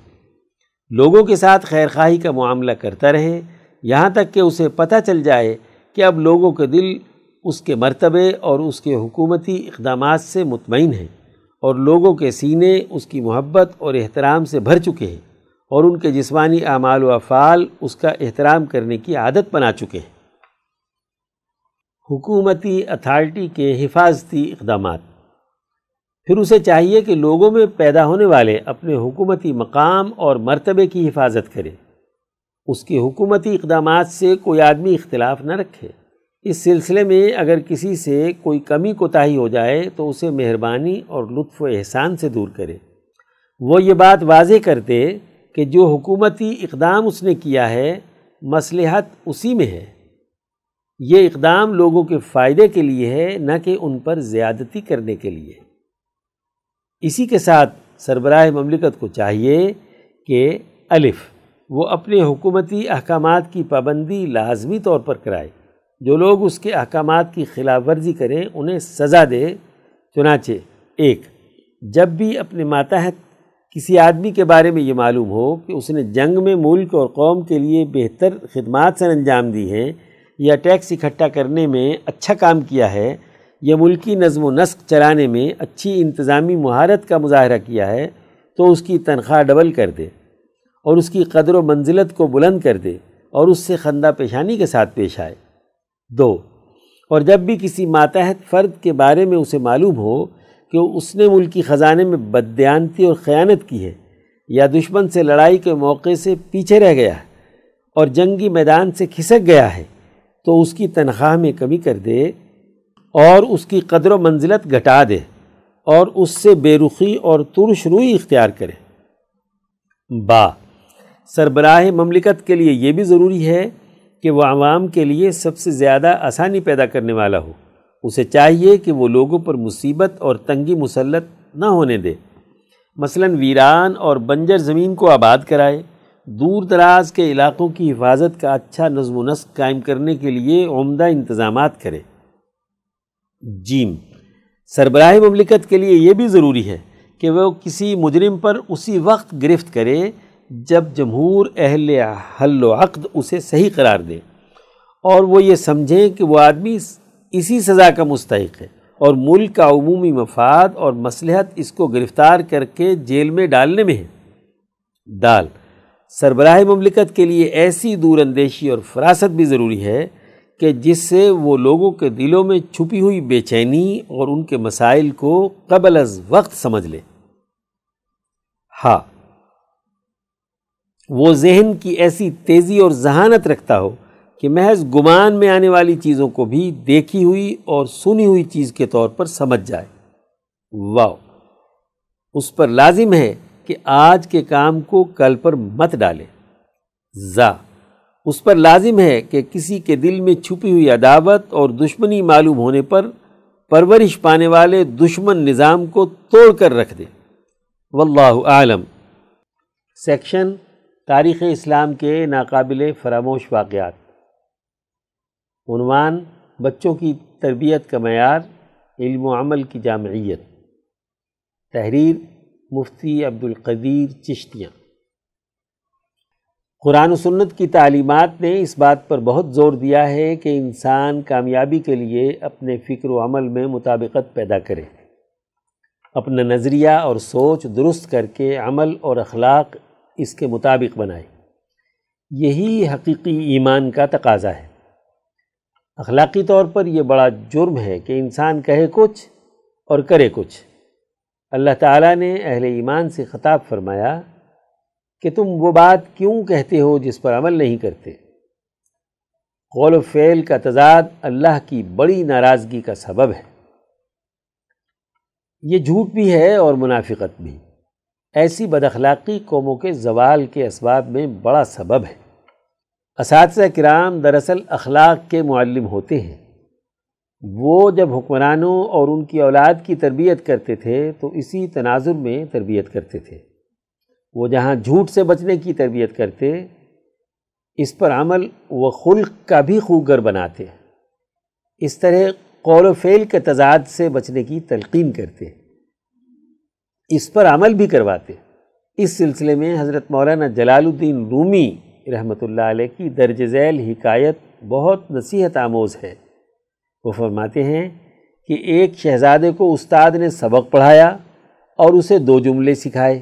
لوگوں کے ساتھ خیرخواہی کا معاملہ کرتا رہے یہاں تک کہ اسے پتہ چل جائے کہ اب لوگوں کے دل اس کے مرتبے اور اس کے حکومتی اقدامات سے مطمئن ہیں اور لوگوں کے سینے اس کی محبت اور احترام سے بھر چکے ہیں اور ان کے جسمانی اعمال و افعال اس کا احترام کرنے کی عادت بنا چکے ہیں حکومتی اتھارٹی کے حفاظتی اقدامات پھر اسے چاہیے کہ لوگوں میں پیدا ہونے والے اپنے حکومتی مقام اور مرتبے کی حفاظت کرے اس کے حکومتی اقدامات سے کوئی آدمی اختلاف نہ رکھے اس سلسلے میں اگر کسی سے کوئی کمی کوتاہی ہو جائے تو اسے مہربانی اور لطف و احسان سے دور کرے وہ یہ بات واضح کرتے کہ جو حکومتی اقدام اس نے کیا ہے مسلحت اسی میں ہے یہ اقدام لوگوں کے فائدے کے لیے ہے نہ کہ ان پر زیادتی کرنے کے لیے اسی کے ساتھ سربراہ مملکت کو چاہیے کہ الف وہ اپنے حکومتی احکامات کی پابندی لازمی طور پر کرائے جو لوگ اس کے احکامات کی خلاف ورزی کریں انہیں سزا دے چنانچہ ایک جب بھی اپنے ماتحت کسی آدمی کے بارے میں یہ معلوم ہو کہ اس نے جنگ میں ملک اور قوم کے لیے بہتر خدمات سر انجام دی ہیں یا ٹیکس اکٹھا کرنے میں اچھا کام کیا ہے یا ملکی نظم و نسق چلانے میں اچھی انتظامی مہارت کا مظاہرہ کیا ہے تو اس کی تنخواہ ڈبل کر دے اور اس کی قدر و منزلت کو بلند کر دے اور اس سے خندہ پیشانی کے ساتھ پیش آئے دو اور جب بھی کسی ماتحت فرد کے بارے میں اسے معلوم ہو کہ اس نے ملکی خزانے میں بددیانتی اور خیانت کی ہے یا دشمن سے لڑائی کے موقع سے پیچھے رہ گیا ہے اور جنگی میدان سے کھسک گیا ہے تو اس کی تنخواہ میں کمی کر دے اور اس کی قدر و منزلت گھٹا دے اور اس سے بے رخی اور ترش روئی اختیار کرے با سربراہ مملکت کے لیے یہ بھی ضروری ہے کہ وہ عوام کے لیے سب سے زیادہ آسانی پیدا کرنے والا ہو اسے چاہیے کہ وہ لوگوں پر مصیبت اور تنگی مسلط نہ ہونے دے مثلا ویران اور بنجر زمین کو آباد کرائے دور دراز کے علاقوں کی حفاظت کا اچھا نظم و نسق قائم کرنے کے لیے عمدہ انتظامات کرے جیم سربراہ مملکت کے لیے یہ بھی ضروری ہے کہ وہ کسی مجرم پر اسی وقت گرفت کرے جب جمہور اہل حل و عقد اسے صحیح قرار دے اور وہ یہ سمجھیں کہ وہ آدمی اسی سزا کا مستحق ہے اور ملک کا عمومی مفاد اور مصلحت اس کو گرفتار کر کے جیل میں ڈالنے میں ہے دال سربراہ مملکت کے لیے ایسی دور اندیشی اور فراست بھی ضروری ہے کہ جس سے وہ لوگوں کے دلوں میں چھپی ہوئی بے چینی اور ان کے مسائل کو قبل از وقت سمجھ لے ہاں وہ ذہن کی ایسی تیزی اور ذہانت رکھتا ہو کہ محض گمان میں آنے والی چیزوں کو بھی دیکھی ہوئی اور سنی ہوئی چیز کے طور پر سمجھ جائے واو اس پر لازم ہے کہ آج کے کام کو کل پر مت ڈالے زا اس پر لازم ہے کہ کسی کے دل میں چھپی ہوئی عداوت اور دشمنی معلوم ہونے پر پرورش پانے والے دشمن نظام کو توڑ کر رکھ دے واللہ عالم سیکشن تاریخ اسلام کے ناقابل فراموش واقعات عنوان بچوں کی تربیت کا معیار علم و عمل کی جامعیت تحریر مفتی عبد القدیر چشتیاں قرآن و سنت کی تعلیمات نے اس بات پر بہت زور دیا ہے کہ انسان کامیابی کے لیے اپنے فکر و عمل میں مطابقت پیدا کرے اپنا نظریہ اور سوچ درست کر کے عمل اور اخلاق اس کے مطابق بنائے یہی حقیقی ایمان کا تقاضا ہے اخلاقی طور پر یہ بڑا جرم ہے کہ انسان کہے کچھ اور کرے کچھ اللہ تعالیٰ نے اہل ایمان سے خطاب فرمایا کہ تم وہ بات کیوں کہتے ہو جس پر عمل نہیں کرتے غول و فعل کا تضاد اللہ کی بڑی ناراضگی کا سبب ہے یہ جھوٹ بھی ہے اور منافقت بھی ایسی بد اخلاقی قوموں کے زوال کے اسباب میں بڑا سبب ہے اساتذہ کرام دراصل اخلاق کے معلم ہوتے ہیں وہ جب حکمرانوں اور ان کی اولاد کی تربیت کرتے تھے تو اسی تناظر میں تربیت کرتے تھے وہ جہاں جھوٹ سے بچنے کی تربیت کرتے اس پر عمل و خلق کا بھی خوگر بناتے اس طرح قول و فعل کے تضاد سے بچنے کی تلقین کرتے اس پر عمل بھی کرواتے اس سلسلے میں حضرت مولانا جلال الدین رومی رحمۃ اللہ علیہ کی درج ذیل حکایت بہت نصیحت آموز ہے وہ فرماتے ہیں کہ ایک شہزادے کو استاد نے سبق پڑھایا اور اسے دو جملے سکھائے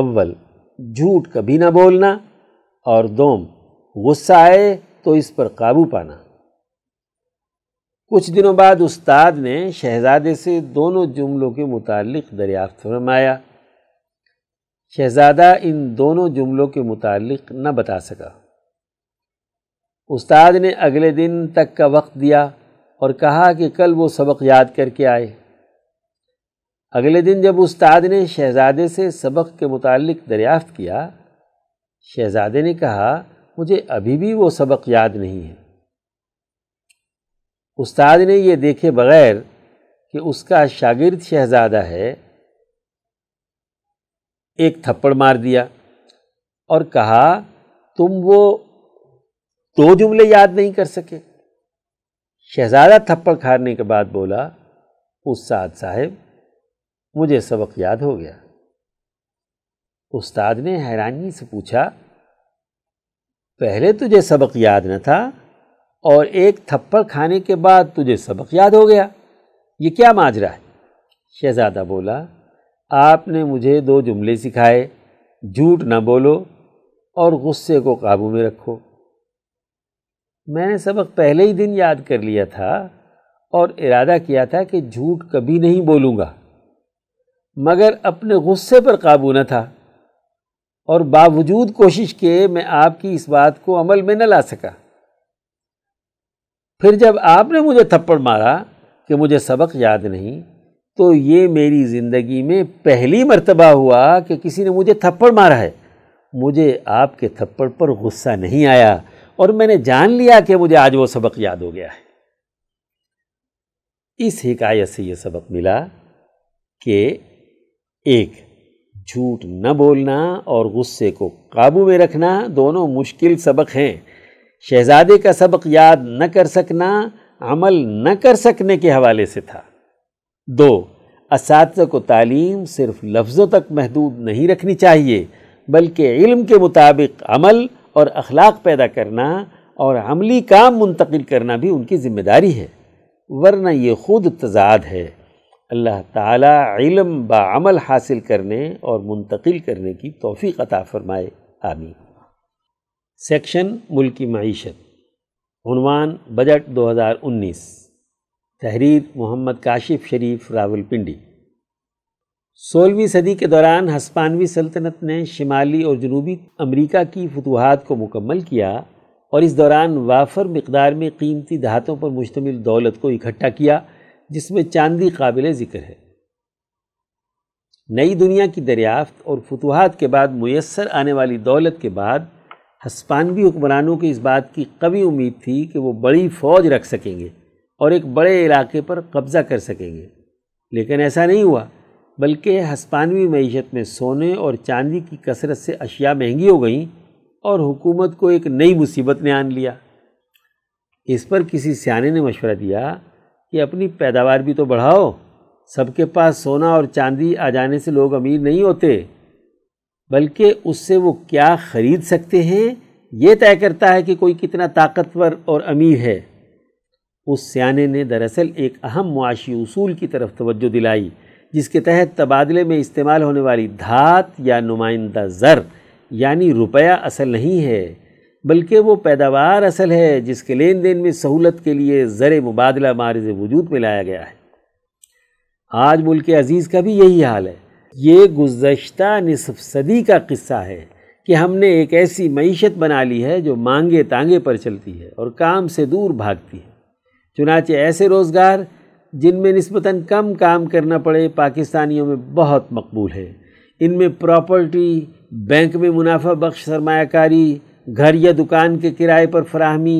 اول جھوٹ کبھی نہ بولنا اور دوم غصہ آئے تو اس پر قابو پانا کچھ دنوں بعد استاد نے شہزادے سے دونوں جملوں کے متعلق دریافت فرمایا شہزادہ ان دونوں جملوں کے متعلق نہ بتا سکا استاد نے اگلے دن تک کا وقت دیا اور کہا کہ کل وہ سبق یاد کر کے آئے اگلے دن جب استاد نے شہزادے سے سبق کے متعلق دریافت کیا شہزادے نے کہا مجھے ابھی بھی وہ سبق یاد نہیں ہے استاد نے یہ دیکھے بغیر کہ اس کا شاگرد شہزادہ ہے ایک تھپڑ مار دیا اور کہا تم وہ دو جملے یاد نہیں کر سکے شہزادہ تھپڑ کھارنے کے بعد بولا استاد صاحب مجھے سبق یاد ہو گیا استاد نے حیرانی سے پوچھا پہلے تجھے سبق یاد نہ تھا اور ایک تھپڑ کھانے کے بعد تجھے سبق یاد ہو گیا یہ کیا ماجرا ہے شہزادہ بولا آپ نے مجھے دو جملے سکھائے جھوٹ نہ بولو اور غصے کو قابو میں رکھو میں نے سبق پہلے ہی دن یاد کر لیا تھا اور ارادہ کیا تھا کہ جھوٹ کبھی نہیں بولوں گا مگر اپنے غصے پر قابو نہ تھا اور باوجود کوشش کے میں آپ کی اس بات کو عمل میں نہ لا سکا پھر جب آپ نے مجھے تھپڑ مارا کہ مجھے سبق یاد نہیں تو یہ میری زندگی میں پہلی مرتبہ ہوا کہ کسی نے مجھے تھپڑ مارا ہے مجھے آپ کے تھپڑ پر غصہ نہیں آیا اور میں نے جان لیا کہ مجھے آج وہ سبق یاد ہو گیا ہے اس حکایت سے یہ سبق ملا کہ ایک جھوٹ نہ بولنا اور غصے کو قابو میں رکھنا دونوں مشکل سبق ہیں شہزادے کا سبق یاد نہ کر سکنا عمل نہ کر سکنے کے حوالے سے تھا دو اساتذہ کو تعلیم صرف لفظوں تک محدود نہیں رکھنی چاہیے بلکہ علم کے مطابق عمل اور اخلاق پیدا کرنا اور عملی کام منتقل کرنا بھی ان کی ذمہ داری ہے ورنہ یہ خود تضاد ہے اللہ تعالی علم با عمل حاصل کرنے اور منتقل کرنے کی توفیق عطا فرمائے آمین سیکشن ملکی معیشت عنوان بجٹ دو ہزار انیس تحریر محمد کاشف شریف راول پنڈی سولہویں صدی کے دوران ہسپانوی سلطنت نے شمالی اور جنوبی امریکہ کی فتوحات کو مکمل کیا اور اس دوران وافر مقدار میں قیمتی دھاتوں پر مشتمل دولت کو اکھٹا کیا جس میں چاندی قابل ذکر ہے نئی دنیا کی دریافت اور فتوحات کے بعد میسر آنے والی دولت کے بعد ہسپانوی حکمرانوں کی اس بات کی قوی امید تھی کہ وہ بڑی فوج رکھ سکیں گے اور ایک بڑے علاقے پر قبضہ کر سکیں گے لیکن ایسا نہیں ہوا بلکہ ہسپانوی معیشت میں سونے اور چاندی کی کثرت سے اشیاء مہنگی ہو گئیں اور حکومت کو ایک نئی مصیبت نے آن لیا اس پر کسی سیانے نے مشورہ دیا کہ اپنی پیداوار بھی تو بڑھاؤ سب کے پاس سونا اور چاندی آ جانے سے لوگ امیر نہیں ہوتے بلکہ اس سے وہ کیا خرید سکتے ہیں یہ طے کرتا ہے کہ کوئی کتنا طاقتور اور امیر ہے اس سیانے نے دراصل ایک اہم معاشی اصول کی طرف توجہ دلائی جس کے تحت تبادلے میں استعمال ہونے والی دھات یا نمائندہ زر یعنی روپیہ اصل نہیں ہے بلکہ وہ پیداوار اصل ہے جس کے لین دین میں سہولت کے لیے زر مبادلہ معرض وجود میں لایا گیا ہے آج ملک عزیز کا بھی یہی حال ہے یہ گزشتہ نصف صدی کا قصہ ہے کہ ہم نے ایک ایسی معیشت بنا لی ہے جو مانگے تانگے پر چلتی ہے اور کام سے دور بھاگتی ہے چنانچہ ایسے روزگار جن میں نسبتاً کم کام کرنا پڑے پاکستانیوں میں بہت مقبول ہے ان میں پراپرٹی بینک میں منافع بخش سرمایہ کاری گھر یا دکان کے کرائے پر فراہمی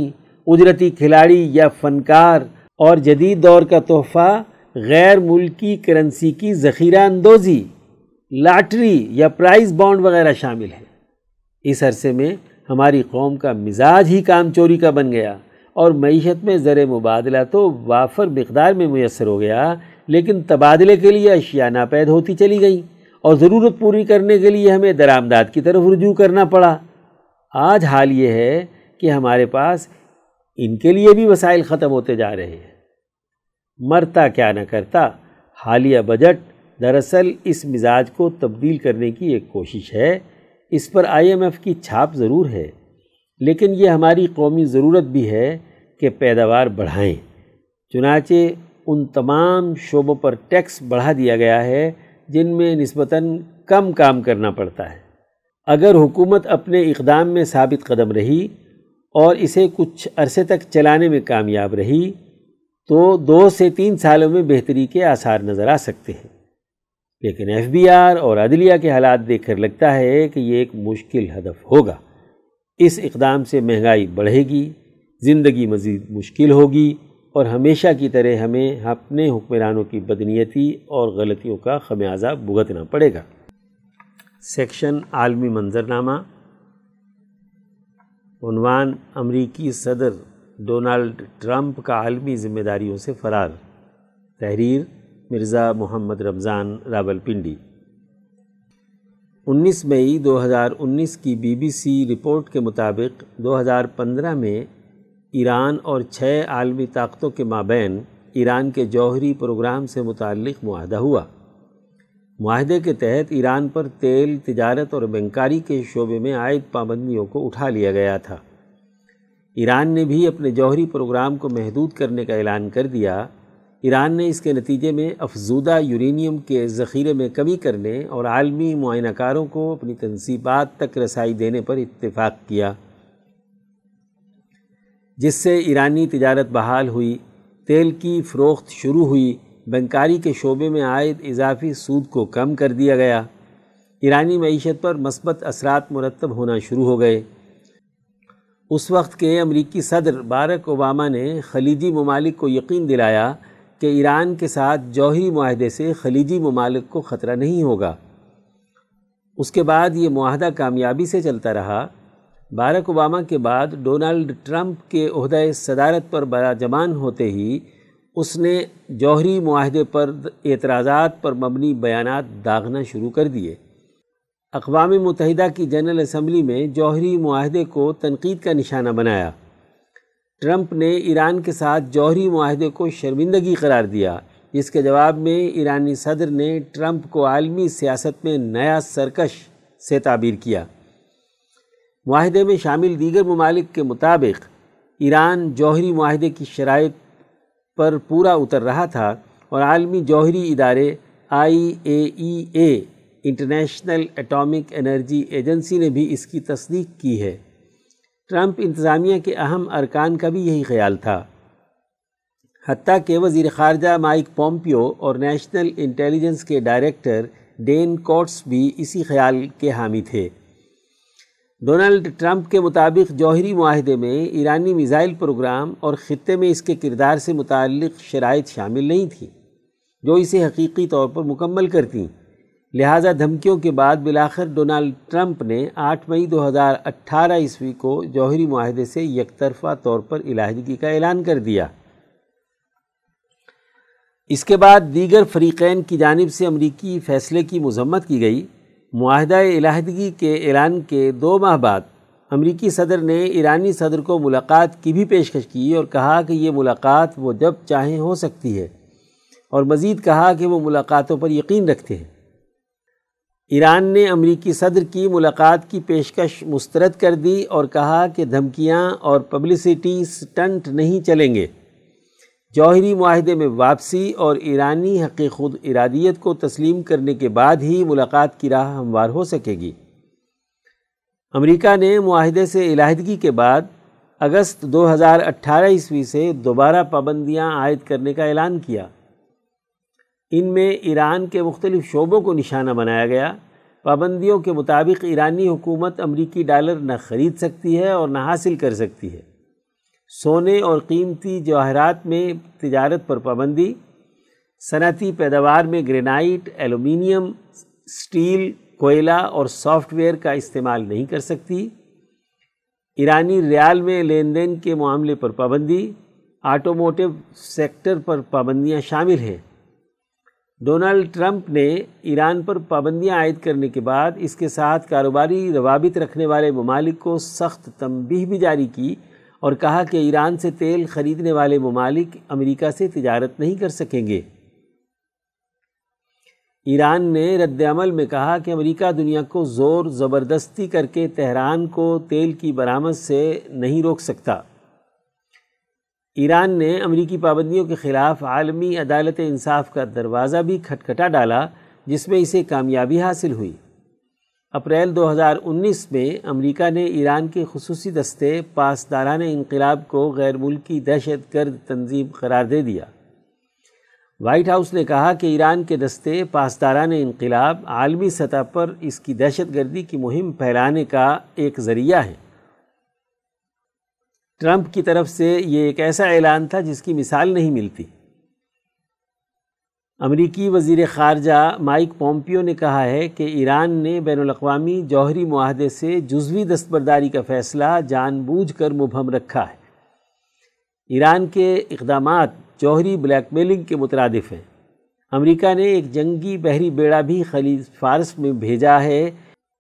اجرتی کھلاڑی یا فنکار اور جدید دور کا تحفہ غیر ملکی کرنسی کی ذخیرہ اندوزی لاٹری یا پرائز بانڈ وغیرہ شامل ہیں اس عرصے میں ہماری قوم کا مزاج ہی کام چوری کا بن گیا اور معیشت میں زر مبادلہ تو وافر مقدار میں میسر ہو گیا لیکن تبادلے کے لیے اشیاء ناپید ہوتی چلی گئیں اور ضرورت پوری کرنے کے لیے ہمیں درآمدات کی طرف رجوع کرنا پڑا آج حال یہ ہے کہ ہمارے پاس ان کے لیے بھی وسائل ختم ہوتے جا رہے ہیں مرتا کیا نہ کرتا حالیہ بجٹ دراصل اس مزاج کو تبدیل کرنے کی ایک کوشش ہے اس پر آئی ایم ایف کی چھاپ ضرور ہے لیکن یہ ہماری قومی ضرورت بھی ہے کہ پیداوار بڑھائیں چنانچہ ان تمام شعبوں پر ٹیکس بڑھا دیا گیا ہے جن میں نسبتاً کم کام کرنا پڑتا ہے اگر حکومت اپنے اقدام میں ثابت قدم رہی اور اسے کچھ عرصے تک چلانے میں کامیاب رہی تو دو سے تین سالوں میں بہتری کے آثار نظر آ سکتے ہیں لیکن ایف بی آر اور عدلیہ کے حالات دیکھ کر لگتا ہے کہ یہ ایک مشکل ہدف ہوگا اس اقدام سے مہنگائی بڑھے گی زندگی مزید مشکل ہوگی اور ہمیشہ کی طرح ہمیں اپنے حکمرانوں کی بدنیتی اور غلطیوں کا خمیازہ بھگتنا پڑے گا سیکشن عالمی منظرنامہ عنوان امریکی صدر ڈونالڈ ٹرمپ کا عالمی ذمہ داریوں سے فرار تحریر مرزا محمد رمضان راول پنڈی انیس مئی دو ہزار انیس کی بی بی سی رپورٹ کے مطابق دو ہزار پندرہ میں ایران اور چھ عالمی طاقتوں کے مابین ایران کے جوہری پروگرام سے متعلق معاہدہ ہوا معاہدے کے تحت ایران پر تیل تجارت اور بینکاری کے شعبے میں عائد پابندیوں کو اٹھا لیا گیا تھا ایران نے بھی اپنے جوہری پروگرام کو محدود کرنے کا اعلان کر دیا ایران نے اس کے نتیجے میں افزودہ یورینیم کے ذخیرے میں کمی کرنے اور عالمی معائنہ کاروں کو اپنی تنصیبات تک رسائی دینے پر اتفاق کیا جس سے ایرانی تجارت بحال ہوئی تیل کی فروخت شروع ہوئی بنکاری کے شعبے میں عائد اضافی سود کو کم کر دیا گیا ایرانی معیشت پر مثبت اثرات مرتب ہونا شروع ہو گئے اس وقت کے امریکی صدر بارک اوباما نے خلیجی ممالک کو یقین دلایا کہ ایران کے ساتھ جوہی معاہدے سے خلیجی ممالک کو خطرہ نہیں ہوگا اس کے بعد یہ معاہدہ کامیابی سے چلتا رہا بارک اوباما کے بعد ڈونلڈ ٹرمپ کے عہدہ صدارت پر براجمان ہوتے ہی اس نے جوہری معاہدے پر اعتراضات پر مبنی بیانات داغنا شروع کر دیے اقوام متحدہ کی جنرل اسمبلی میں جوہری معاہدے کو تنقید کا نشانہ بنایا ٹرمپ نے ایران کے ساتھ جوہری معاہدے کو شرمندگی قرار دیا جس کے جواب میں ایرانی صدر نے ٹرمپ کو عالمی سیاست میں نیا سرکش سے تعبیر کیا معاہدے میں شامل دیگر ممالک کے مطابق ایران جوہری معاہدے کی شرائط پر پورا اتر رہا تھا اور عالمی جوہری ادارے I A E A International Atomic Energy Agency نے بھی اس کی تصدیق کی ہے ٹرمپ انتظامیہ کے اہم ارکان کا بھی یہی خیال تھا حتیٰ کہ وزیر خارجہ مائک پومپیو اور نیشنل انٹیلیجنس کے ڈائریکٹر ڈین کوٹس بھی اسی خیال کے حامی تھے ڈونلڈ ٹرمپ کے مطابق جوہری معاہدے میں ایرانی میزائل پروگرام اور خطے میں اس کے کردار سے متعلق شرائط شامل نہیں تھیں جو اسے حقیقی طور پر مکمل کرتیں لہٰذا دھمکیوں کے بعد بلاخر ڈونالڈ ٹرمپ نے آٹھ مئی دو ہزار اٹھارہ عیسوی کو جوہری معاہدے سے یکطرفہ طور پر علیحدگی کا اعلان کر دیا اس کے بعد دیگر فریقین کی جانب سے امریکی فیصلے کی مذمت کی گئی معاہدہ علیحدگی کے اعلان کے دو ماہ بعد امریکی صدر نے ایرانی صدر کو ملاقات کی بھی پیشکش کی اور کہا کہ یہ ملاقات وہ جب چاہیں ہو سکتی ہے اور مزید کہا کہ وہ ملاقاتوں پر یقین رکھتے ہیں ایران نے امریکی صدر کی ملاقات کی پیشکش مسترد کر دی اور کہا کہ دھمکیاں اور پبلسٹی سٹنٹ نہیں چلیں گے جوہری معاہدے میں واپسی اور ایرانی خود ارادیت کو تسلیم کرنے کے بعد ہی ملاقات کی راہ ہموار ہو سکے گی امریکہ نے معاہدے سے علیحدگی کے بعد اگست دو ہزار اٹھارہ عیسوی سے دوبارہ پابندیاں عائد کرنے کا اعلان کیا ان میں ایران کے مختلف شعبوں کو نشانہ بنایا گیا پابندیوں کے مطابق ایرانی حکومت امریکی ڈالر نہ خرید سکتی ہے اور نہ حاصل کر سکتی ہے سونے اور قیمتی جواہرات میں تجارت پر پابندی صنعتی پیداوار میں گرینائٹ ایلومینیم سٹیل کوئلہ اور سافٹ ویئر کا استعمال نہیں کر سکتی ایرانی ریال میں لین دین کے معاملے پر پابندی آٹو موٹیو سیکٹر پر پابندیاں شامل ہیں ڈونلڈ ٹرمپ نے ایران پر پابندیاں عائد کرنے کے بعد اس کے ساتھ کاروباری روابط رکھنے والے ممالک کو سخت تنبیہ بھی جاری کی اور کہا کہ ایران سے تیل خریدنے والے ممالک امریکہ سے تجارت نہیں کر سکیں گے ایران نے رد عمل میں کہا کہ امریکہ دنیا کو زور زبردستی کر کے تہران کو تیل کی برآمد سے نہیں روک سکتا ایران نے امریکی پابندیوں کے خلاف عالمی عدالت انصاف کا دروازہ بھی کھٹکھٹا ڈالا جس میں اسے کامیابی حاصل ہوئی اپریل دو ہزار انیس میں امریکہ نے ایران کے خصوصی دستے پاسداران انقلاب کو غیر ملکی دہشت گرد تنظیم قرار دے دیا وائٹ ہاؤس نے کہا کہ ایران کے دستے پاسداران انقلاب عالمی سطح پر اس کی دہشت گردی کی مہم پھیلانے کا ایک ذریعہ ہے ٹرمپ کی طرف سے یہ ایک ایسا اعلان تھا جس کی مثال نہیں ملتی امریکی وزیر خارجہ مائک پومپیو نے کہا ہے کہ ایران نے بین الاقوامی جوہری معاہدے سے جزوی دستبرداری کا فیصلہ جان بوجھ کر مبہم رکھا ہے ایران کے اقدامات جوہری بلیک میلنگ کے مترادف ہیں امریکہ نے ایک جنگی بحری بیڑا بھی خلیج فارس میں بھیجا ہے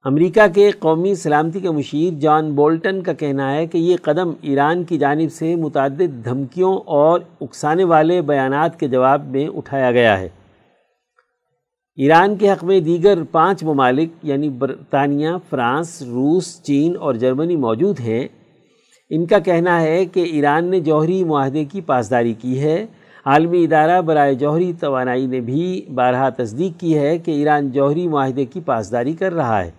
امریکہ کے قومی سلامتی کے مشیر جان بولٹن کا کہنا ہے کہ یہ قدم ایران کی جانب سے متعدد دھمکیوں اور اکسانے والے بیانات کے جواب میں اٹھایا گیا ہے ایران کے حق میں دیگر پانچ ممالک یعنی برطانیہ فرانس روس چین اور جرمنی موجود ہیں ان کا کہنا ہے کہ ایران نے جوہری معاہدے کی پاسداری کی ہے عالمی ادارہ برائے جوہری توانائی نے بھی بارہا تصدیق کی ہے کہ ایران جوہری معاہدے کی پاسداری کر رہا ہے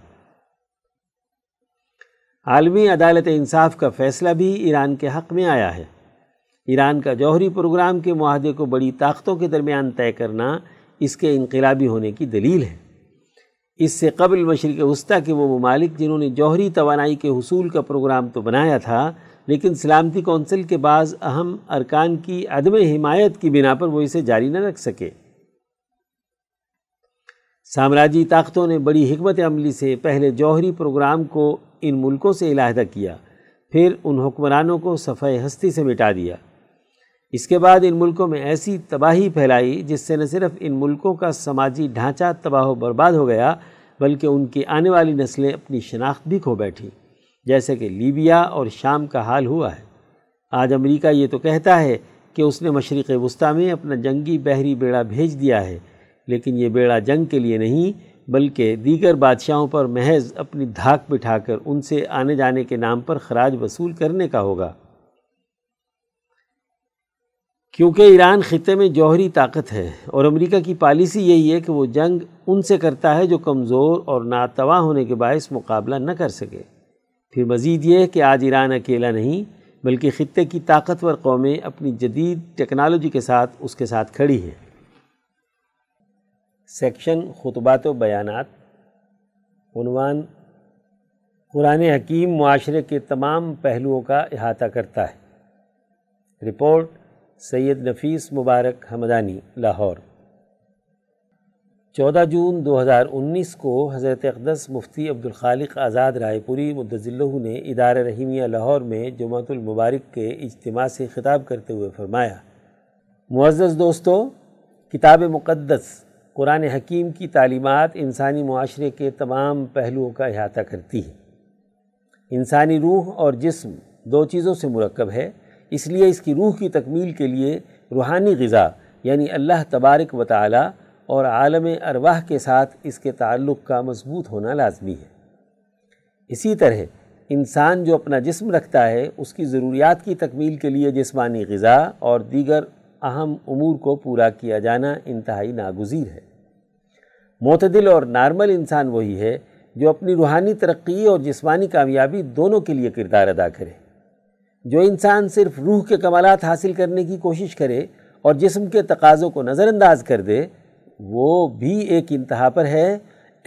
عالمی عدالت انصاف کا فیصلہ بھی ایران کے حق میں آیا ہے ایران کا جوہری پروگرام کے معاہدے کو بڑی طاقتوں کے درمیان طے کرنا اس کے انقلابی ہونے کی دلیل ہے اس سے قبل مشرق وسطیٰ کے وہ ممالک جنہوں نے جوہری توانائی کے حصول کا پروگرام تو بنایا تھا لیکن سلامتی کونسل کے بعض اہم ارکان کی عدم حمایت کی بنا پر وہ اسے جاری نہ رکھ سکے سامراجی طاقتوں نے بڑی حکمت عملی سے پہلے جوہری پروگرام کو ان ملکوں سے علیحدہ کیا پھر ان حکمرانوں کو صفحہ ہستی سے مٹا دیا اس کے بعد ان ملکوں میں ایسی تباہی پھیلائی جس سے نہ صرف ان ملکوں کا سماجی ڈھانچہ تباہ و برباد ہو گیا بلکہ ان کی آنے والی نسلیں اپنی شناخت بھی کھو بیٹھی جیسے کہ لیبیا اور شام کا حال ہوا ہے آج امریکہ یہ تو کہتا ہے کہ اس نے مشرق وسطی میں اپنا جنگی بحری بیڑا بھیج دیا ہے لیکن یہ بیڑا جنگ کے لیے نہیں بلکہ دیگر بادشاہوں پر محض اپنی دھاک بٹھا کر ان سے آنے جانے کے نام پر خراج وصول کرنے کا ہوگا کیونکہ ایران خطے میں جوہری طاقت ہے اور امریکہ کی پالیسی یہی ہے کہ وہ جنگ ان سے کرتا ہے جو کمزور اور ناتوا ہونے کے باعث مقابلہ نہ کر سکے پھر مزید یہ کہ آج ایران اکیلا نہیں بلکہ خطے کی طاقتور قومیں اپنی جدید ٹیکنالوجی کے ساتھ اس کے ساتھ کھڑی ہیں سیکشن خطبات و بیانات عنوان قرآن حکیم معاشرے کے تمام پہلوؤں کا احاطہ کرتا ہے رپورٹ سید نفیس مبارک حمدانی لاہور چودہ جون دو ہزار انیس کو حضرت اقدس مفتی عبدالخالق آزاد رائے پوری مدذلہ نے ادارہ رحیمیہ لاہور میں جمعۃ المبارک کے اجتماع سے خطاب کرتے ہوئے فرمایا معزز دوستو کتاب مقدس قرآن حکیم کی تعلیمات انسانی معاشرے کے تمام پہلوؤں کا احاطہ کرتی ہے انسانی روح اور جسم دو چیزوں سے مرکب ہے اس لیے اس کی روح کی تکمیل کے لیے روحانی غذا یعنی اللہ تبارک و تعالی اور عالم ارواح کے ساتھ اس کے تعلق کا مضبوط ہونا لازمی ہے اسی طرح انسان جو اپنا جسم رکھتا ہے اس کی ضروریات کی تکمیل کے لیے جسمانی غذا اور دیگر اہم امور کو پورا کیا جانا انتہائی ناگزیر ہے معتدل اور نارمل انسان وہی ہے جو اپنی روحانی ترقی اور جسمانی کامیابی دونوں کے لیے کردار ادا کرے جو انسان صرف روح کے کمالات حاصل کرنے کی کوشش کرے اور جسم کے تقاضوں کو نظر انداز کر دے وہ بھی ایک انتہا پر ہے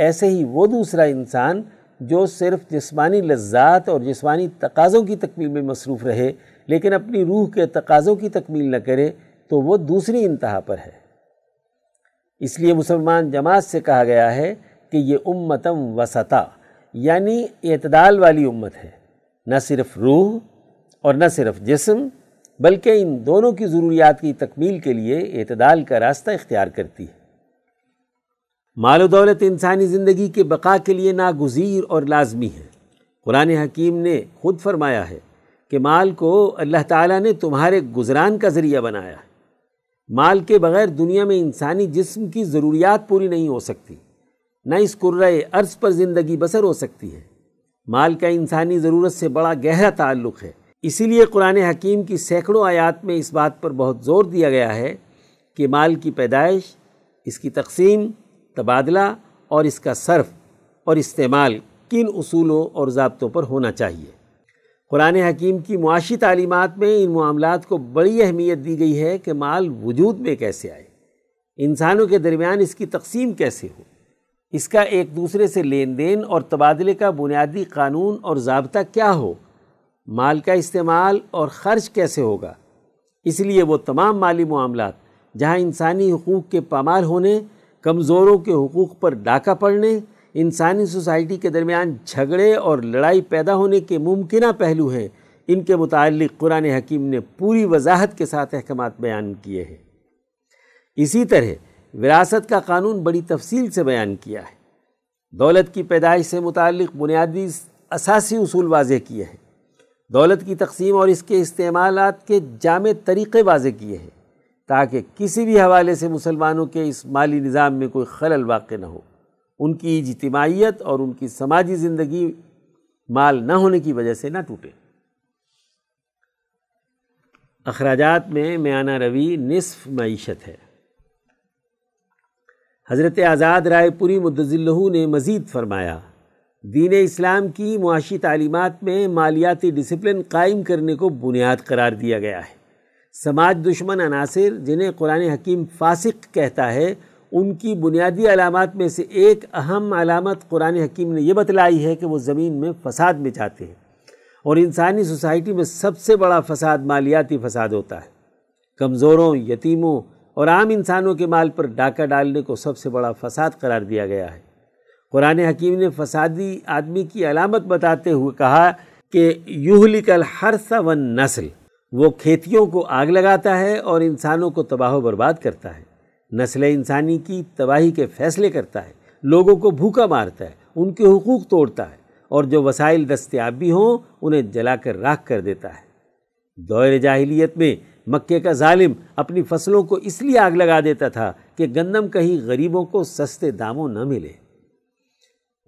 ایسے ہی وہ دوسرا انسان جو صرف جسمانی لذات اور جسمانی تقاضوں کی تکمیل میں مصروف رہے لیکن اپنی روح کے تقاضوں کی تکمیل نہ کرے تو وہ دوسری انتہا پر ہے اس لیے مسلمان جماعت سے کہا گیا ہے کہ یہ امتم وسطا یعنی اعتدال والی امت ہے نہ صرف روح اور نہ صرف جسم بلکہ ان دونوں کی ضروریات کی تکمیل کے لیے اعتدال کا راستہ اختیار کرتی ہے مال و دولت انسانی زندگی کے بقا کے لیے ناگزیر اور لازمی ہے قرآن حکیم نے خود فرمایا ہے کہ مال کو اللہ تعالیٰ نے تمہارے گزران کا ذریعہ بنایا ہے مال کے بغیر دنیا میں انسانی جسم کی ضروریات پوری نہیں ہو سکتی نہ اس قر عرض پر زندگی بسر ہو سکتی ہے مال کا انسانی ضرورت سے بڑا گہرا تعلق ہے اسی لیے قرآن حکیم کی سینکڑوں آیات میں اس بات پر بہت زور دیا گیا ہے کہ مال کی پیدائش اس کی تقسیم تبادلہ اور اس کا صرف اور استعمال کن اصولوں اور ضابطوں پر ہونا چاہیے قرآن حکیم کی معاشی تعلیمات میں ان معاملات کو بڑی اہمیت دی گئی ہے کہ مال وجود میں کیسے آئے انسانوں کے درمیان اس کی تقسیم کیسے ہو اس کا ایک دوسرے سے لین دین اور تبادلے کا بنیادی قانون اور ضابطہ کیا ہو مال کا استعمال اور خرچ کیسے ہوگا اس لیے وہ تمام مالی معاملات جہاں انسانی حقوق کے پامال ہونے کمزوروں کے حقوق پر ڈاکہ پڑنے انسانی سوسائٹی کے درمیان جھگڑے اور لڑائی پیدا ہونے کے ممکنہ پہلو ہیں ان کے متعلق قرآن حکیم نے پوری وضاحت کے ساتھ احکامات بیان کیے ہیں اسی طرح وراثت کا قانون بڑی تفصیل سے بیان کیا ہے دولت کی پیدائش سے متعلق بنیادی اساسی اصول واضح کیے ہیں دولت کی تقسیم اور اس کے استعمالات کے جامع طریقے واضح کیے ہیں تاکہ کسی بھی حوالے سے مسلمانوں کے اس مالی نظام میں کوئی خلل واقع نہ ہو ان کی اجتماعیت اور ان کی سماجی زندگی مال نہ ہونے کی وجہ سے نہ ٹوٹے اخراجات میں میانہ روی نصف معیشت ہے حضرت آزاد رائے پوری مدض نے مزید فرمایا دین اسلام کی معاشی تعلیمات میں مالیاتی ڈسپلن قائم کرنے کو بنیاد قرار دیا گیا ہے سماج دشمن عناصر جنہیں قرآن حکیم فاسق کہتا ہے ان کی بنیادی علامات میں سے ایک اہم علامت قرآن حکیم نے یہ بتلائی ہے کہ وہ زمین میں فساد میں جاتے ہیں اور انسانی سوسائٹی میں سب سے بڑا فساد مالیاتی فساد ہوتا ہے کمزوروں یتیموں اور عام انسانوں کے مال پر ڈاکہ ڈالنے کو سب سے بڑا فساد قرار دیا گیا ہے قرآن حکیم نے فسادی آدمی کی علامت بتاتے ہوئے کہا کہ یوہلک کل ہر نسل وہ کھیتیوں کو آگ لگاتا ہے اور انسانوں کو تباہ و برباد کرتا ہے نسل انسانی کی تباہی کے فیصلے کرتا ہے لوگوں کو بھوکا مارتا ہے ان کے حقوق توڑتا ہے اور جو وسائل دستیاب بھی ہوں انہیں جلا کر راکھ کر دیتا ہے دور جاہلیت میں مکے کا ظالم اپنی فصلوں کو اس لیے آگ لگا دیتا تھا کہ گندم کہیں غریبوں کو سستے داموں نہ ملے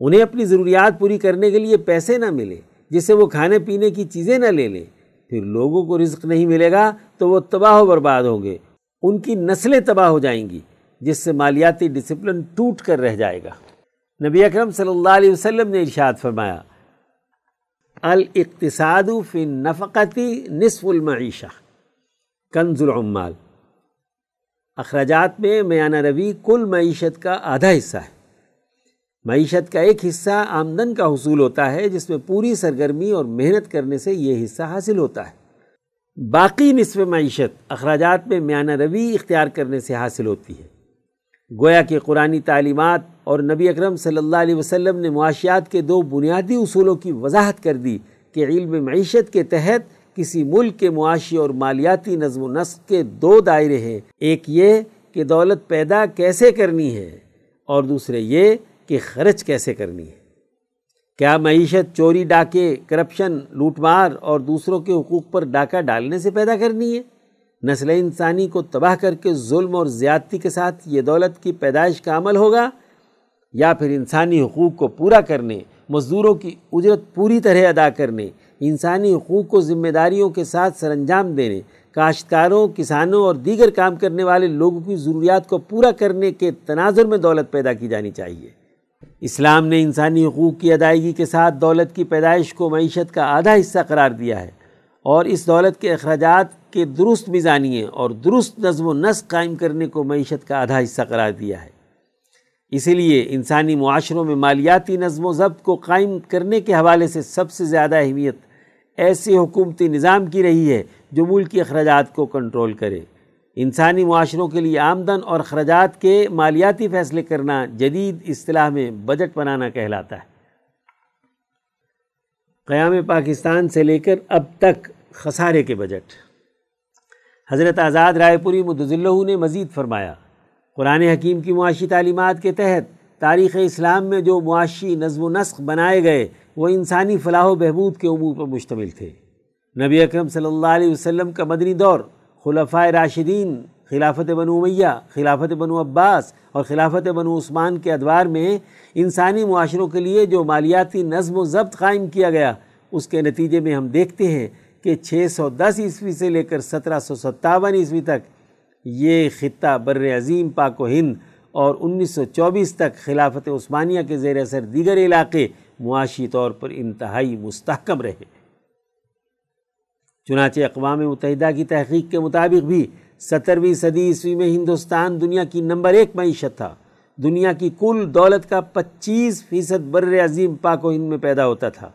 انہیں اپنی ضروریات پوری کرنے کے لیے پیسے نہ جس جسے وہ کھانے پینے کی چیزیں نہ لے لیں پھر لوگوں کو رزق نہیں ملے گا تو وہ تباہ و برباد ہوں گے ان کی نسلیں تباہ ہو جائیں گی جس سے مالیاتی ڈسپلن ٹوٹ کر رہ جائے گا نبی اکرم صلی اللہ علیہ وسلم نے ارشاد فرمایا الاقتصاد فی نفقتی نصف المعیشہ کنز العمال اخراجات میں میانہ روی کل معیشت کا آدھا حصہ ہے معیشت کا ایک حصہ آمدن کا حصول ہوتا ہے جس میں پوری سرگرمی اور محنت کرنے سے یہ حصہ حاصل ہوتا ہے باقی نصف معیشت اخراجات میں میانہ روی اختیار کرنے سے حاصل ہوتی ہے گویا کہ قرآن تعلیمات اور نبی اکرم صلی اللہ علیہ وسلم نے معاشیات کے دو بنیادی اصولوں کی وضاحت کر دی کہ علم معیشت کے تحت کسی ملک کے معاشی اور مالیاتی نظم و نسق کے دو دائرے ہیں ایک یہ کہ دولت پیدا کیسے کرنی ہے اور دوسرے یہ کہ خرچ کیسے کرنی ہے کیا معیشت چوری ڈاکے کرپشن لوٹ مار اور دوسروں کے حقوق پر ڈاکہ ڈالنے سے پیدا کرنی ہے نسل انسانی کو تباہ کر کے ظلم اور زیادتی کے ساتھ یہ دولت کی پیدائش کا عمل ہوگا یا پھر انسانی حقوق کو پورا کرنے مزدوروں کی اجرت پوری طرح ادا کرنے انسانی حقوق کو ذمہ داریوں کے ساتھ سر انجام دینے کاشتکاروں کسانوں اور دیگر کام کرنے والے لوگوں کی ضروریات کو پورا کرنے کے تناظر میں دولت پیدا کی جانی چاہیے اسلام نے انسانی حقوق کی ادائیگی کے ساتھ دولت کی پیدائش کو معیشت کا آدھا حصہ قرار دیا ہے اور اس دولت کے اخراجات کے درست میزانیے اور درست نظم و نسق قائم کرنے کو معیشت کا آدھا حصہ قرار دیا ہے اسی لیے انسانی معاشروں میں مالیاتی نظم و ضبط کو قائم کرنے کے حوالے سے سب سے زیادہ اہمیت ایسے حکومتی نظام کی رہی ہے جو ملکی اخراجات کو کنٹرول کرے انسانی معاشروں کے لیے آمدن اور خرجات کے مالیاتی فیصلے کرنا جدید اصطلاح میں بجٹ بنانا کہلاتا ہے قیام پاکستان سے لے کر اب تک خسارے کے بجٹ حضرت آزاد رائے پوری مدذلہ نے مزید فرمایا قرآن حکیم کی معاشی تعلیمات کے تحت تاریخ اسلام میں جو معاشی نظم و نسق بنائے گئے وہ انسانی فلاح و بہبود کے امور پر مشتمل تھے نبی اکرم صلی اللہ علیہ وسلم کا مدنی دور خلفۂ راشدین خلافت بنو امیہ خلافت بنو عباس اور خلافت بنو عثمان کے ادوار میں انسانی معاشروں کے لیے جو مالیاتی نظم و ضبط قائم کیا گیا اس کے نتیجے میں ہم دیکھتے ہیں کہ چھ سو دس عیسوی سے لے کر سترہ سو ستاون عیسوی تک یہ خطہ بر عظیم پاک و ہند اور انیس سو چوبیس تک خلافت عثمانیہ کے زیر اثر دیگر علاقے معاشی طور پر انتہائی مستحکم رہے چنانچہ اقوام متحدہ کی تحقیق کے مطابق بھی سترویں صدی عیسوی میں ہندوستان دنیا کی نمبر ایک معیشت تھا دنیا کی کل دولت کا پچیس فیصد بر عظیم پاک و ہند میں پیدا ہوتا تھا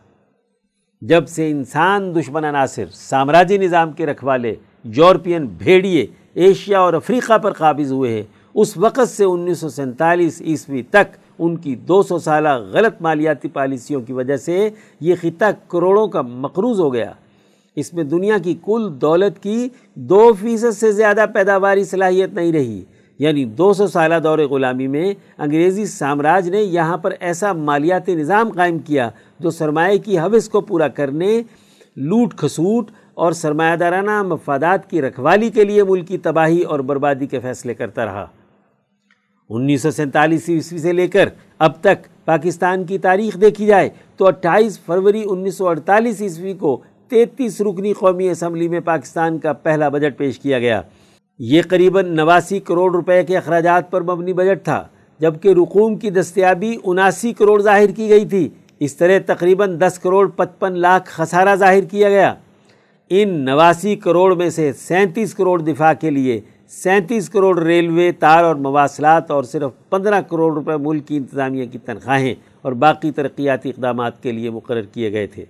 جب سے انسان دشمن عناصر سامراجی نظام کے رکھوالے یورپین بھیڑیے ایشیا اور افریقہ پر قابض ہوئے ہیں اس وقت سے انیس سو سینتالیس عیسوی تک ان کی دو سو سالہ غلط مالیاتی پالیسیوں کی وجہ سے یہ خطہ کروڑوں کا مقروض ہو گیا اس میں دنیا کی کل دولت کی دو فیصد سے زیادہ پیداواری صلاحیت نہیں رہی یعنی دو سو سالہ دور غلامی میں انگریزی سامراج نے یہاں پر ایسا مالیاتی نظام قائم کیا جو سرمایہ کی حوث کو پورا کرنے لوٹ کھسوٹ اور سرمایہ دارانہ مفادات کی رکھوالی کے لیے ملکی تباہی اور بربادی کے فیصلے کرتا رہا انیس سو سینتالیس عیسوی سے لے کر اب تک پاکستان کی تاریخ دیکھی جائے تو اٹھائیس فروری انیس سو اڑتالیس عیسوی کو تینتیس رکنی قومی اسمبلی میں پاکستان کا پہلا بجٹ پیش کیا گیا یہ قریباً نواسی کروڑ روپے کے اخراجات پر مبنی بجٹ تھا جبکہ رقوم کی دستیابی اناسی کروڑ ظاہر کی گئی تھی اس طرح تقریباً دس کروڑ پچپن لاکھ خسارہ ظاہر کیا گیا ان نواسی کروڑ میں سے سینتیس کروڑ دفاع کے لیے سینتیس کروڑ ریلوے تار اور مواصلات اور صرف پندرہ کروڑ روپے ملک کی انتظامیہ کی تنخواہیں اور باقی ترقیاتی اقدامات کے لیے مقرر کیے گئے تھے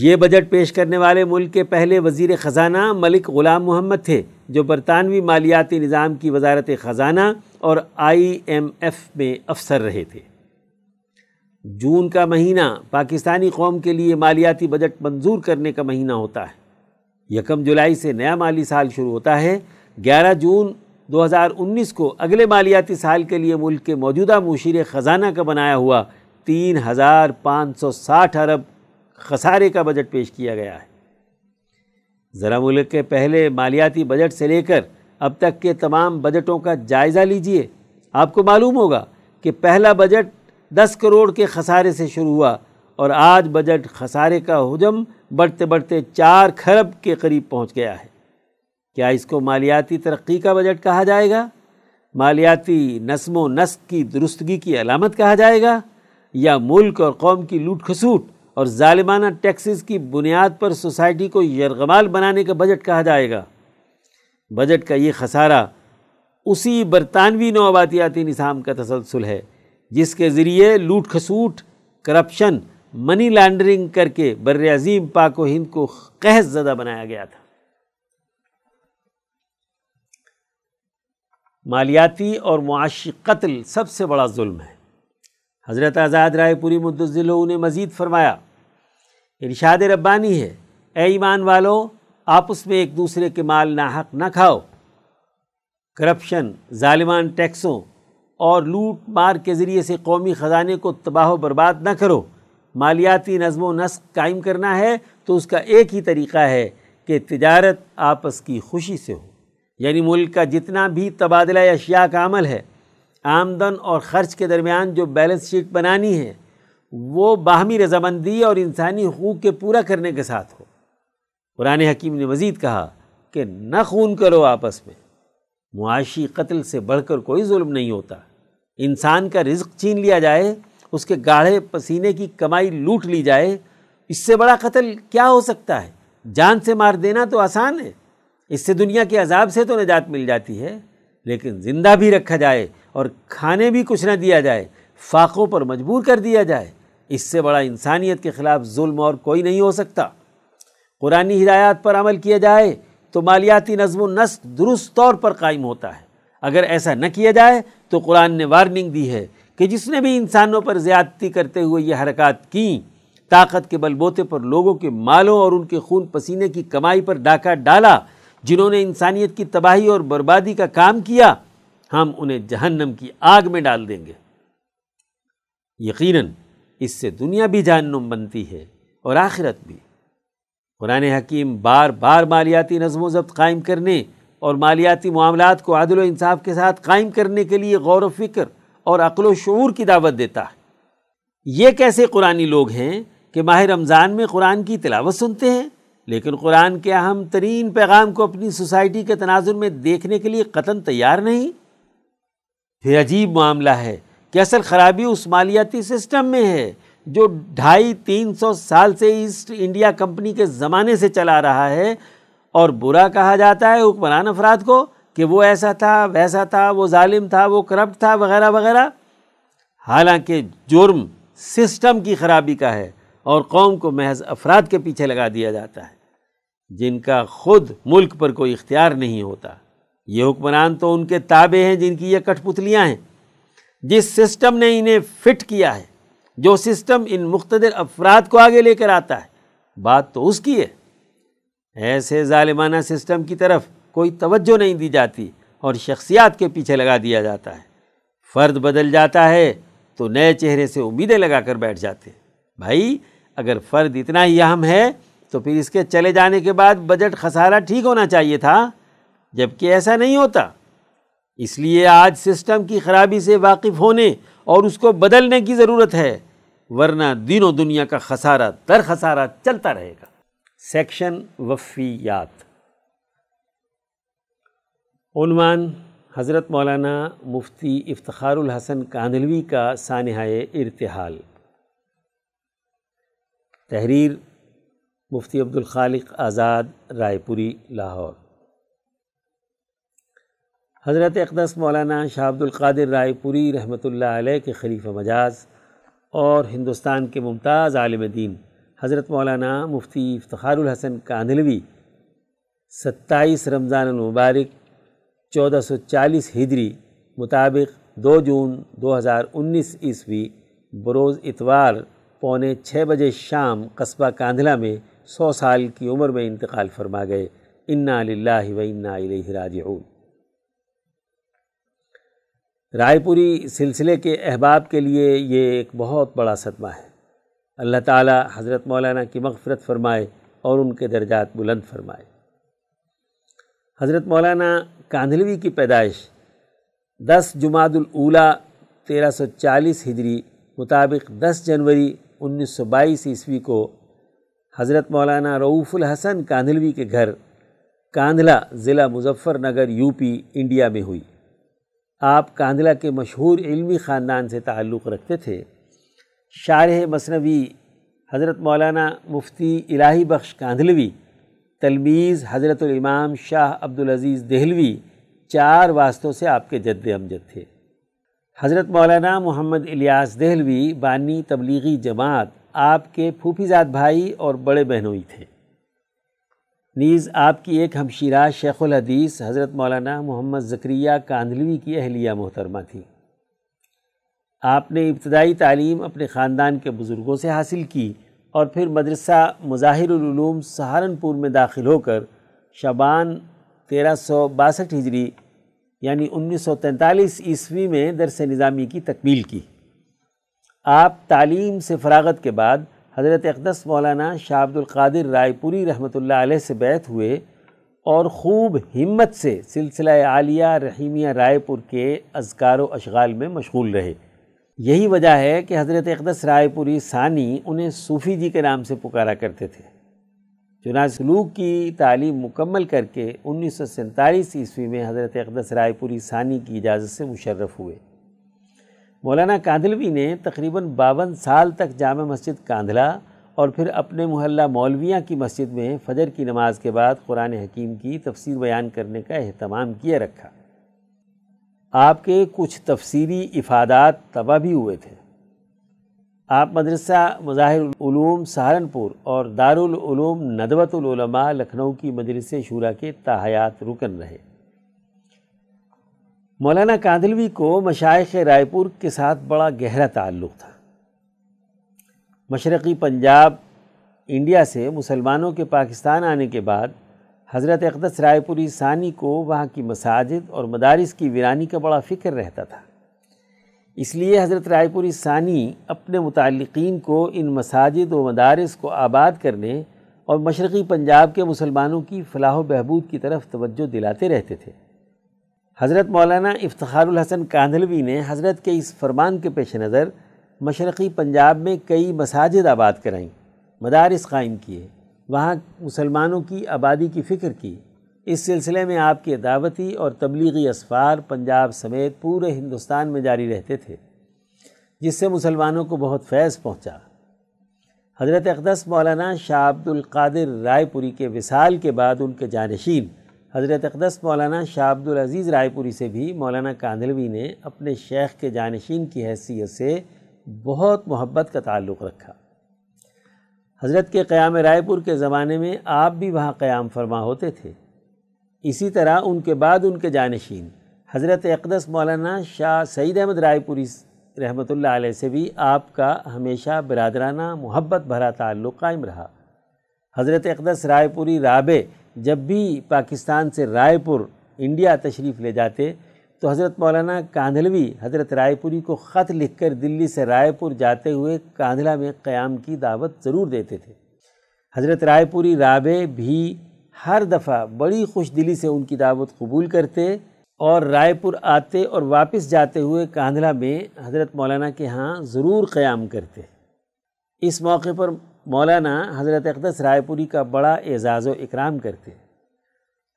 یہ بجٹ پیش کرنے والے ملک کے پہلے وزیر خزانہ ملک غلام محمد تھے جو برطانوی مالیاتی نظام کی وزارت خزانہ اور آئی ایم ایف میں افسر رہے تھے جون کا مہینہ پاکستانی قوم کے لیے مالیاتی بجٹ منظور کرنے کا مہینہ ہوتا ہے یکم جولائی سے نیا مالی سال شروع ہوتا ہے گیارہ جون دو ہزار انیس کو اگلے مالیاتی سال کے لیے ملک کے موجودہ مشیر خزانہ کا بنایا ہوا تین ہزار پانچ سو ساٹھ ارب خسارے کا بجٹ پیش کیا گیا ہے ذرا ملک کے پہلے مالیاتی بجٹ سے لے کر اب تک کے تمام بجٹوں کا جائزہ لیجئے آپ کو معلوم ہوگا کہ پہلا بجٹ دس کروڑ کے خسارے سے شروع ہوا اور آج بجٹ خسارے کا حجم بڑھتے بڑھتے چار خرب کے قریب پہنچ گیا ہے کیا اس کو مالیاتی ترقی کا بجٹ کہا جائے گا مالیاتی نسم و نسق کی درستگی کی علامت کہا جائے گا یا ملک اور قوم کی لوٹ خسوٹ اور ظالمانہ ٹیکسز کی بنیاد پر سوسائٹی کو یرغمال بنانے کا بجٹ کہا جائے گا بجٹ کا یہ خسارہ اسی برطانوی نوآبادیاتی نظام کا تسلسل ہے جس کے ذریعے لوٹ خسوٹ کرپشن منی لانڈرنگ کر کے برعظیم پاک و ہند کو قحث زدہ بنایا گیا تھا مالیاتی اور معاشی قتل سب سے بڑا ظلم ہے حضرت آزاد رائے پوری مدز لوگوں نے مزید فرمایا ارشاد ربانی ہے اے ایمان والو آپس میں ایک دوسرے کے مال ناحق نہ کھاؤ کرپشن ظالمان ٹیکسوں اور لوٹ مار کے ذریعے سے قومی خزانے کو تباہ و برباد نہ کرو مالیاتی نظم و نسق قائم کرنا ہے تو اس کا ایک ہی طریقہ ہے کہ تجارت آپس کی خوشی سے ہو یعنی ملک کا جتنا بھی تبادلہ اشیاء کا عمل ہے آمدن اور خرچ کے درمیان جو بیلنس شیٹ بنانی ہے وہ باہمی رضامندی اور انسانی حقوق کے پورا کرنے کے ساتھ ہو قرآن حکیم نے مزید کہا کہ نہ خون کرو آپس میں معاشی قتل سے بڑھ کر کوئی ظلم نہیں ہوتا انسان کا رزق چھین لیا جائے اس کے گاڑھے پسینے کی کمائی لوٹ لی جائے اس سے بڑا قتل کیا ہو سکتا ہے جان سے مار دینا تو آسان ہے اس سے دنیا کے عذاب سے تو نجات مل جاتی ہے لیکن زندہ بھی رکھا جائے اور کھانے بھی کچھ نہ دیا جائے فاقوں پر مجبور کر دیا جائے اس سے بڑا انسانیت کے خلاف ظلم اور کوئی نہیں ہو سکتا قرآن ہدایات پر عمل کیا جائے تو مالیاتی نظم و نسق درست طور پر قائم ہوتا ہے اگر ایسا نہ کیا جائے تو قرآن نے وارننگ دی ہے کہ جس نے بھی انسانوں پر زیادتی کرتے ہوئے یہ حرکات کیں طاقت کے بل بوتے پر لوگوں کے مالوں اور ان کے خون پسینے کی کمائی پر ڈاکہ ڈالا جنہوں نے انسانیت کی تباہی اور بربادی کا کام کیا ہم انہیں جہنم کی آگ میں ڈال دیں گے یقیناً اس سے دنیا بھی جہنم بنتی ہے اور آخرت بھی قرآن حکیم بار بار مالیاتی نظم و ضبط قائم کرنے اور مالیاتی معاملات کو عادل و انصاف کے ساتھ قائم کرنے کے لیے غور و فکر اور عقل و شعور کی دعوت دیتا ہے یہ کیسے قرآن لوگ ہیں کہ ماہ رمضان میں قرآن کی تلاوت سنتے ہیں لیکن قرآن کے اہم ترین پیغام کو اپنی سوسائٹی کے تناظر میں دیکھنے کے لیے قطن تیار نہیں پھر عجیب معاملہ ہے کہ اصل خرابی اس مالیاتی سسٹم میں ہے جو ڈھائی تین سو سال سے ایسٹ انڈیا کمپنی کے زمانے سے چلا رہا ہے اور برا کہا جاتا ہے حکمران افراد کو کہ وہ ایسا تھا ویسا تھا وہ ظالم تھا وہ کرپٹ تھا وغیرہ وغیرہ حالانکہ جرم سسٹم کی خرابی کا ہے اور قوم کو محض افراد کے پیچھے لگا دیا جاتا ہے جن کا خود ملک پر کوئی اختیار نہیں ہوتا یہ حکمران تو ان کے تابع ہیں جن کی یہ کٹ پتلیاں ہیں جس سسٹم نے انہیں فٹ کیا ہے جو سسٹم ان مختدر افراد کو آگے لے کر آتا ہے بات تو اس کی ہے ایسے ظالمانہ سسٹم کی طرف کوئی توجہ نہیں دی جاتی اور شخصیات کے پیچھے لگا دیا جاتا ہے فرد بدل جاتا ہے تو نئے چہرے سے امیدیں لگا کر بیٹھ جاتے ہیں بھائی اگر فرد اتنا ہی اہم ہے تو پھر اس کے چلے جانے کے بعد بجٹ خسارہ ٹھیک ہونا چاہیے تھا جبکہ ایسا نہیں ہوتا اس لیے آج سسٹم کی خرابی سے واقف ہونے اور اس کو بدلنے کی ضرورت ہے ورنہ دین و دنیا کا خسارہ در خسارہ چلتا رہے گا سیکشن وفیات عنوان حضرت مولانا مفتی افتخار الحسن کاندھلوی کا سانحہ ارتحال تحریر مفتی عبد الخالق آزاد رائے پوری لاہور حضرت اقدس مولانا شاہ عبد القادر رائے پوری رحمۃ اللہ علیہ کے خلیفہ مجاز اور ہندوستان کے ممتاز عالم دین حضرت مولانا مفتی افتخار الحسن کاندھلوی ستائیس رمضان المبارک چودہ سو چالیس ہجری مطابق دو جون دو ہزار انیس عیسوی بروز اتوار پونے چھ بجے شام قصبہ کاندھلا میں سو سال کی عمر میں انتقال فرما گئے انا للہ و انا الیہ راجعون رائے پوری سلسلے کے احباب کے لیے یہ ایک بہت بڑا صدمہ ہے اللہ تعالیٰ حضرت مولانا کی مغفرت فرمائے اور ان کے درجات بلند فرمائے حضرت مولانا کاندھلوی کی پیدائش دس جماعت الاولا تیرہ سو چالیس ہجری مطابق دس جنوری انیس سو بائیس عیسوی کو حضرت مولانا رعوف الحسن کاندھلوی کے گھر کاندھلا ضلع Muzaffarnagar U P India میں ہوئی آپ کاندلہ کے مشہور علمی خاندان سے تعلق رکھتے تھے شارح مصنوی حضرت مولانا مفتی الہی بخش کاندھلوی تلمیز حضرت الامام شاہ عبدالعزیز دہلوی چار واسطوں سے آپ کے جد امجد تھے حضرت مولانا محمد الیاس دہلوی بانی تبلیغی جماعت آپ کے زاد بھائی اور بڑے بہنوئی تھے نیز آپ کی ایک ہمشیرہ شیخ الحدیث حضرت مولانا محمد ذکریہ کاندلوی کی اہلیہ محترمہ تھی آپ نے ابتدائی تعلیم اپنے خاندان کے بزرگوں سے حاصل کی اور پھر مدرسہ مظاہر العلوم سہارنپور میں داخل ہو کر شبان تیرہ سو باسٹھ ہجری یعنی انیس سو تینتالیس عیسوی میں درس نظامی کی تکمیل کی آپ تعلیم سے فراغت کے بعد حضرت اقدس مولانا شاہ عبد القادر رائے پوری رحمۃ اللہ علیہ سے بیت ہوئے اور خوب ہمت سے سلسلہ عالیہ رحیمیہ رائے پور کے اذکار و اشغال میں مشغول رہے یہی وجہ ہے کہ حضرت اقدس رائے پوری ثانی انہیں صوفی جی کے نام سے پکارا کرتے تھے چنانچہ سلوک کی تعلیم مکمل کر کے انیس سو سینتالیس عیسوی میں حضرت اقدس رائے پوری ثانی کی اجازت سے مشرف ہوئے مولانا کاندھلوی نے تقریباً باون سال تک جامع مسجد کاندھلا اور پھر اپنے محلہ مولویہ کی مسجد میں فجر کی نماز کے بعد قرآن حکیم کی تفسیر بیان کرنے کا اہتمام کیے رکھا آپ کے کچھ تفسیری افادات تباہ بھی ہوئے تھے آپ مدرسہ مظاہر العلوم سہارنپور اور دارالعلوم ندوۃ العلماء لکھنؤ کی مدرسے شورا کے تاحیات رکن رہے مولانا کاندلوی کو مشائق رائے پور کے ساتھ بڑا گہرا تعلق تھا مشرقی پنجاب انڈیا سے مسلمانوں کے پاکستان آنے کے بعد حضرت اقدس رائے پوری ثانی کو وہاں کی مساجد اور مدارس کی ویرانی کا بڑا فکر رہتا تھا اس لیے حضرت رائے پوری ثانی اپنے متعلقین کو ان مساجد و مدارس کو آباد کرنے اور مشرقی پنجاب کے مسلمانوں کی فلاح و بہبود کی طرف توجہ دلاتے رہتے تھے حضرت مولانا افتخار الحسن کاندھلوی نے حضرت کے اس فرمان کے پیش نظر مشرقی پنجاب میں کئی مساجد آباد کرائیں مدارس قائم کیے وہاں مسلمانوں کی آبادی کی فکر کی اس سلسلے میں آپ کی دعوتی اور تبلیغی اسفار پنجاب سمیت پورے ہندوستان میں جاری رہتے تھے جس سے مسلمانوں کو بہت فیض پہنچا حضرت اقدس مولانا شاہ عبدالقادر رائے پوری کے وسال کے بعد ان کے جانشین حضرت اقدس مولانا شاہ عبدالعزیز رائے پوری سے بھی مولانا کاندھلوی نے اپنے شیخ کے جانشین کی حیثیت سے بہت محبت کا تعلق رکھا حضرت کے قیام رائے پور کے زمانے میں آپ بھی وہاں قیام فرما ہوتے تھے اسی طرح ان کے بعد ان کے جانشین حضرت اقدس مولانا شاہ سعید احمد رائے پوری رحمۃ اللہ علیہ سے بھی آپ کا ہمیشہ برادرانہ محبت بھرا تعلق قائم رہا حضرت اقدس رائے پوری رابع جب بھی پاکستان سے رائے پور انڈیا تشریف لے جاتے تو حضرت مولانا کاندھلوی حضرت رائے پوری کو خط لکھ کر دلی سے رائے پور جاتے ہوئے کاندھلا میں قیام کی دعوت ضرور دیتے تھے حضرت رائے پوری رابع بھی ہر دفعہ بڑی خوش دلی سے ان کی دعوت قبول کرتے اور رائے پور آتے اور واپس جاتے ہوئے کاندھلا میں حضرت مولانا کے ہاں ضرور قیام کرتے اس موقع پر مولانا حضرت اقدس رائے پوری کا بڑا اعزاز و اکرام کرتے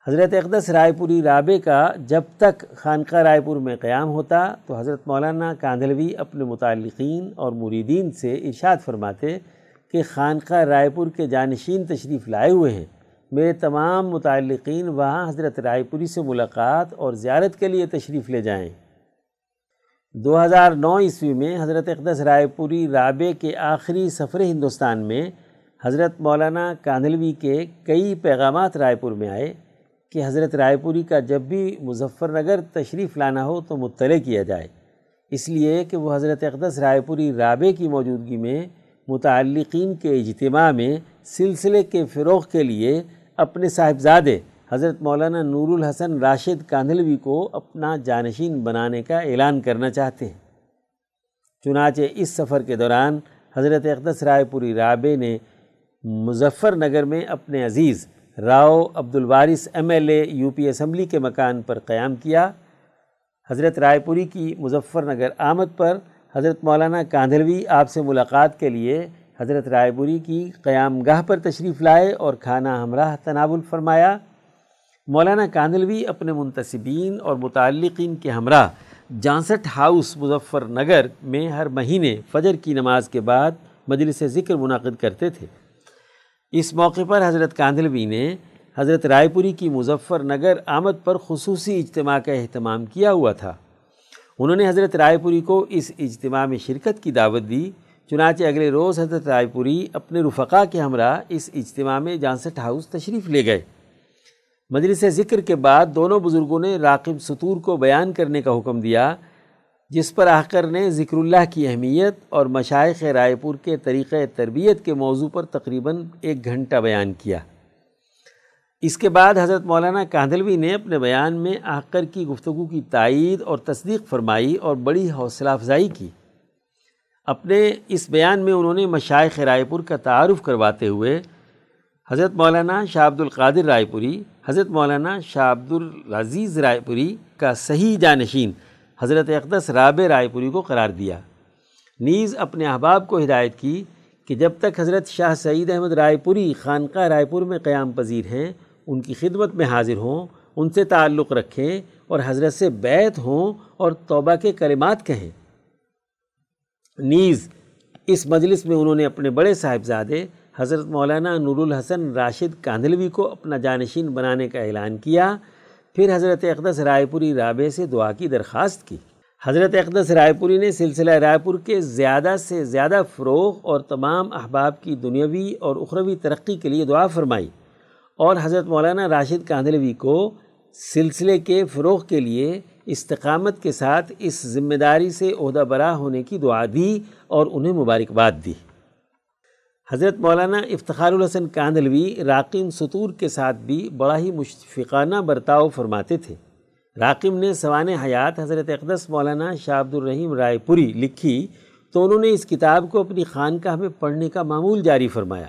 حضرت اقدس رائے پوری رابع کا جب تک خانقاہ رائے پور میں قیام ہوتا تو حضرت مولانا کاندھلوی اپنے متعلقین اور مریدین سے ارشاد فرماتے کہ خانقاہ رائے پور کے جانشین تشریف لائے ہوئے ہیں میرے تمام متعلقین وہاں حضرت رائے پوری سے ملاقات اور زیارت کے لیے تشریف لے جائیں دو ہزار نو عیسوی میں حضرت اقدس رائے پوری رابع کے آخری سفر ہندوستان میں حضرت مولانا کاندھلوی کے کئی پیغامات رائے پور میں آئے کہ حضرت رائے پوری کا جب بھی مظفر نگر تشریف لانا ہو تو مطلع کیا جائے اس لیے کہ وہ حضرت اقدس رائے پوری رابع کی موجودگی میں متعلقین کے اجتماع میں سلسلے کے فروغ کے لیے اپنے صاحبزادے حضرت مولانا نور الحسن راشد کاندھلوی کو اپنا جانشین بنانے کا اعلان کرنا چاہتے ہیں چنانچہ اس سفر کے دوران حضرت اقدس رائے پوری رابع نے مظفر نگر میں اپنے عزیز Rao Alwaris M L A U P assembly کے مکان پر قیام کیا حضرت رائے پوری کی مظفر نگر آمد پر حضرت مولانا کاندھلوی آپ سے ملاقات کے لیے حضرت رائے پوری کی قیام گاہ پر تشریف لائے اور کھانا ہمراہ تناول فرمایا مولانا کانلوی اپنے منتصبین اور متعلقین کے ہمراہ جانسٹھ ہاؤس مظفر نگر میں ہر مہینے فجر کی نماز کے بعد مجلس ذکر منعقد کرتے تھے اس موقع پر حضرت کاندھلوی نے حضرت رائے پوری کی مظفر نگر آمد پر خصوصی اجتماع کا اہتمام کیا ہوا تھا انہوں نے حضرت رائے پوری کو اس اجتماع میں شرکت کی دعوت دی چنانچہ اگلے روز حضرت رائے پوری اپنے رفقا کے ہمراہ اس اجتماع میں جانسٹ ہاؤس تشریف لے گئے مجلس ذکر کے بعد دونوں بزرگوں نے راقب سطور کو بیان کرنے کا حکم دیا جس پر آخر نے ذکر اللہ کی اہمیت اور مشائق رائے پور کے طریقۂ تربیت کے موضوع پر تقریباً ایک گھنٹہ بیان کیا اس کے بعد حضرت مولانا کاندلوی نے اپنے بیان میں آخر کی گفتگو کی تائید اور تصدیق فرمائی اور بڑی حوصلہ افزائی کی اپنے اس بیان میں انہوں نے مشائق رائے پور کا تعارف کرواتے ہوئے حضرت مولانا شاہ عبد القادر رائے پوری حضرت مولانا شاہ عبدالعزیز رائے پوری کا صحیح جانشین حضرت اقدس رابع رائے پوری کو قرار دیا نیز اپنے احباب کو ہدایت کی کہ جب تک حضرت شاہ سعید احمد رائے پوری خانقاہ رائے پور میں قیام پذیر ہیں ان کی خدمت میں حاضر ہوں ان سے تعلق رکھیں اور حضرت سے بیت ہوں اور توبہ کے کلمات کہیں نیز اس مجلس میں انہوں نے اپنے بڑے صاحبزادے حضرت مولانا نور الحسن راشد کاندھلوی کو اپنا جانشین بنانے کا اعلان کیا پھر حضرت اقدس رائے پوری رابع سے دعا کی درخواست کی حضرت اقدس رائے پوری نے سلسلہ رائے پور کے زیادہ سے زیادہ فروغ اور تمام احباب کی دنیاوی اور اخروی ترقی کے لیے دعا فرمائی اور حضرت مولانا راشد کاندھلوی کو سلسلے کے فروغ کے لیے استقامت کے ساتھ اس ذمہ داری سے عہدہ برا ہونے کی دعا دی اور انہیں مبارکباد دی حضرت مولانا افتخار الحسن کاندھلوی راقم سطور کے ساتھ بھی بڑا ہی مشفقانہ برتاؤ فرماتے تھے راقم نے سوانح حیات حضرت اقدس مولانا شاہ عبد الرحیم رائے پوری لکھی تو انہوں نے اس کتاب کو اپنی خانقاہ میں پڑھنے کا معمول جاری فرمایا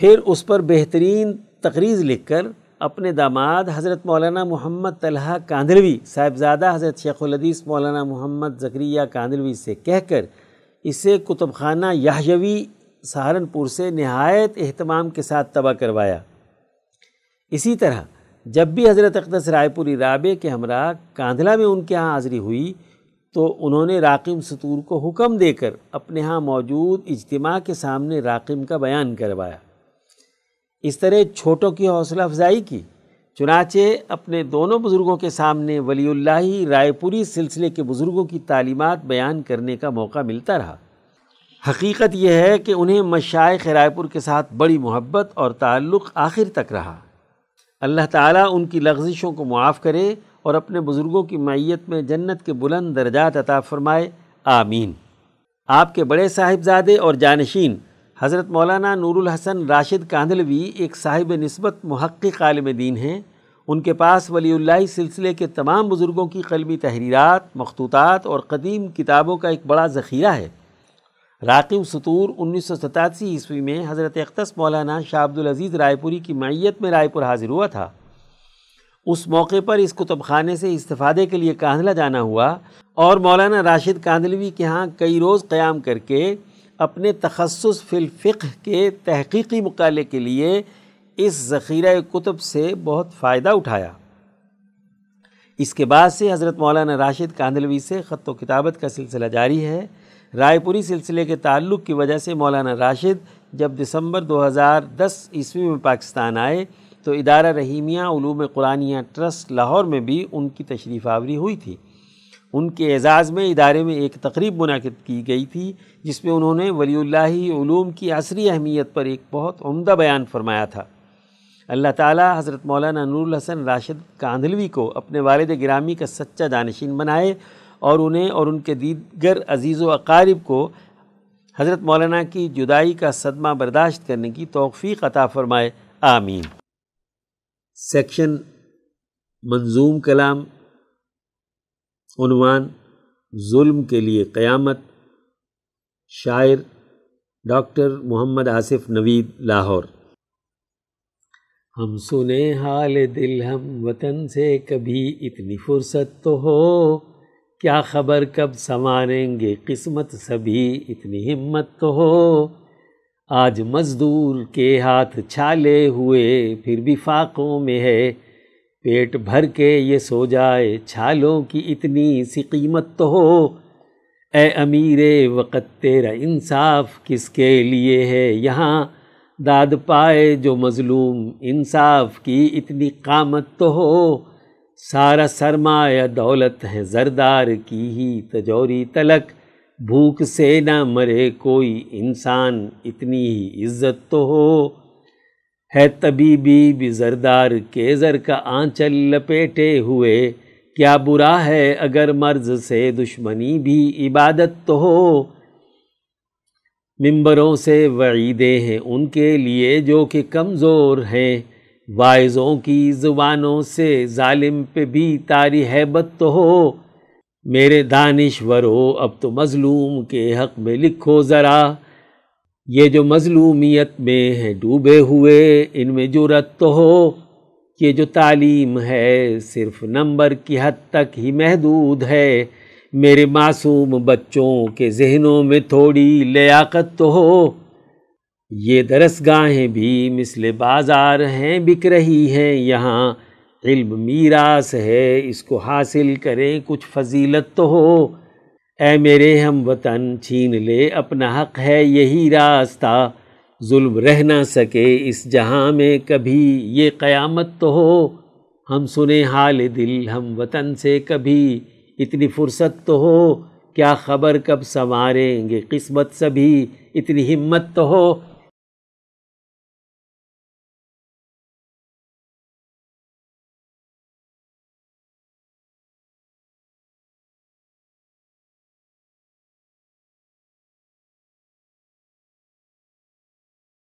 پھر اس پر بہترین تقریض لکھ کر اپنے داماد حضرت مولانا محمد طلحہ کاندھلوی صاحبزادہ حضرت شیخ الحدیث مولانا محمد ذکریہ کاندھلوی سے کہہ کر اسے کتب خانہ یاوی سہارنپور سے نہایت اہتمام کے ساتھ تباہ کروایا اسی طرح جب بھی حضرت اقدس رائے پوری رابع کے ہمراہ کاندھلا میں ان کے ہاں حاضری ہوئی تو انہوں نے راقم ستور کو حکم دے کر اپنے ہاں موجود اجتماع کے سامنے راقم کا بیان کروایا اس طرح چھوٹوں کی حوصلہ افزائی کی چنانچہ اپنے دونوں بزرگوں کے سامنے ولی اللہ رائے پوری سلسلے کے بزرگوں کی تعلیمات بیان کرنے کا موقع ملتا رہا حقیقت یہ ہے کہ انہیں مشائے رائے پور کے ساتھ بڑی محبت اور تعلق آخر تک رہا اللہ تعالیٰ ان کی لغزشوں کو معاف کرے اور اپنے بزرگوں کی معیت میں جنت کے بلند درجات عطا فرمائے آمین آپ کے بڑے صاحبزادے اور جانشین حضرت مولانا نور الحسن راشد کاندھلوی ایک صاحب نسبت محقق عالم دین ہیں ان کے پاس ولی اللہ سلسلے کے تمام بزرگوں کی قلبی تحریرات مخطوطات اور قدیم کتابوں کا ایک بڑا ذخیرہ ہے راقب ستور انیس سو ستاسی عیسوی میں حضرت اقتص مولانا شاہ عبدالعزیز رائے پوری کی معیت میں رائے پور حاضر ہوا تھا اس موقع پر اس کتب خانے سے استفادے کے لیے کاندھلہ جانا ہوا اور مولانا راشد کاندھلوی کے ہاں کئی روز قیام کر کے اپنے تخصص فی الفقہ کے تحقیقی مقالے کے لیے اس ذخیرہ کتب سے بہت فائدہ اٹھایا اس کے بعد سے حضرت مولانا راشد کاندھلوی سے خط و کتابت کا سلسلہ جاری ہے رائے پوری سلسلے کے تعلق کی وجہ سے مولانا راشد جب دسمبر دو ہزار دس عیسوی میں پاکستان آئے تو ادارہ رحیمیہ علوم قرآنیہ ٹرسٹ لاہور میں بھی ان کی تشریف آوری ہوئی تھی ان کے اعزاز میں ادارے میں ایک تقریب منعقد کی گئی تھی جس میں انہوں نے ولی اللہ علوم کی عصری اہمیت پر ایک بہت عمدہ بیان فرمایا تھا اللہ تعالیٰ حضرت مولانا نور الحسن راشد کاندھلوی کو اپنے والد گرامی کا سچا دانشین بنائے اور انہیں اور ان کے دیگر عزیز و اقارب کو حضرت مولانا کی جدائی کا صدمہ برداشت کرنے کی توفیق عطا فرمائے آمین سیکشن منظوم کلام عنوان ظلم کے لیے قیامت شاعر ڈاکٹر محمد آصف نوید لاہور ہم سنے حال دل ہم وطن سے کبھی اتنی فرصت تو ہو کیا خبر کب سنواریں گے قسمت سبھی اتنی ہمت تو ہو آج مزدور کے ہاتھ چھالے ہوئے پھر بھی فاقوں میں ہے پیٹ بھر کے یہ سو جائے چھالوں کی اتنی سی قیمت تو ہو اے امیر وقت تیرا انصاف کس کے لیے ہے یہاں داد پائے جو مظلوم انصاف کی اتنی قامت تو ہو سارا سرمایہ دولت ہے زردار کی ہی تجوری تلک بھوک سے نہ مرے کوئی انسان اتنی ہی عزت تو ہو ہے تبھی بی بھی زردار کے زر کا آنچل لپیٹے ہوئے کیا برا ہے اگر مرض سے دشمنی بھی عبادت تو ہو ممبروں سے وعیدیں ہیں ان کے لیے جو کہ کمزور ہیں وائزوں کی زبانوں سے ظالم پہ بھی تاری حیبت تو ہو میرے دانشور ہو اب تو مظلوم کے حق میں لکھو ذرا یہ جو مظلومیت میں ہے ڈوبے ہوئے ان میں جرت تو ہو یہ جو تعلیم ہے صرف نمبر کی حد تک ہی محدود ہے میرے معصوم بچوں کے ذہنوں میں تھوڑی لیاقت تو ہو یہ درس گاہیں بھی مثل بازار ہیں بک رہی ہیں یہاں علم میراث ہے اس کو حاصل کریں کچھ فضیلت تو ہو اے میرے ہم وطن چھین لے اپنا حق ہے یہی راستہ ظلم رہ نہ سکے اس جہاں میں کبھی یہ قیامت تو ہو ہم سنیں حال دل ہم وطن سے کبھی اتنی فرصت تو ہو کیا خبر کب سنواریں گے قسمت سبھی اتنی ہمت تو ہو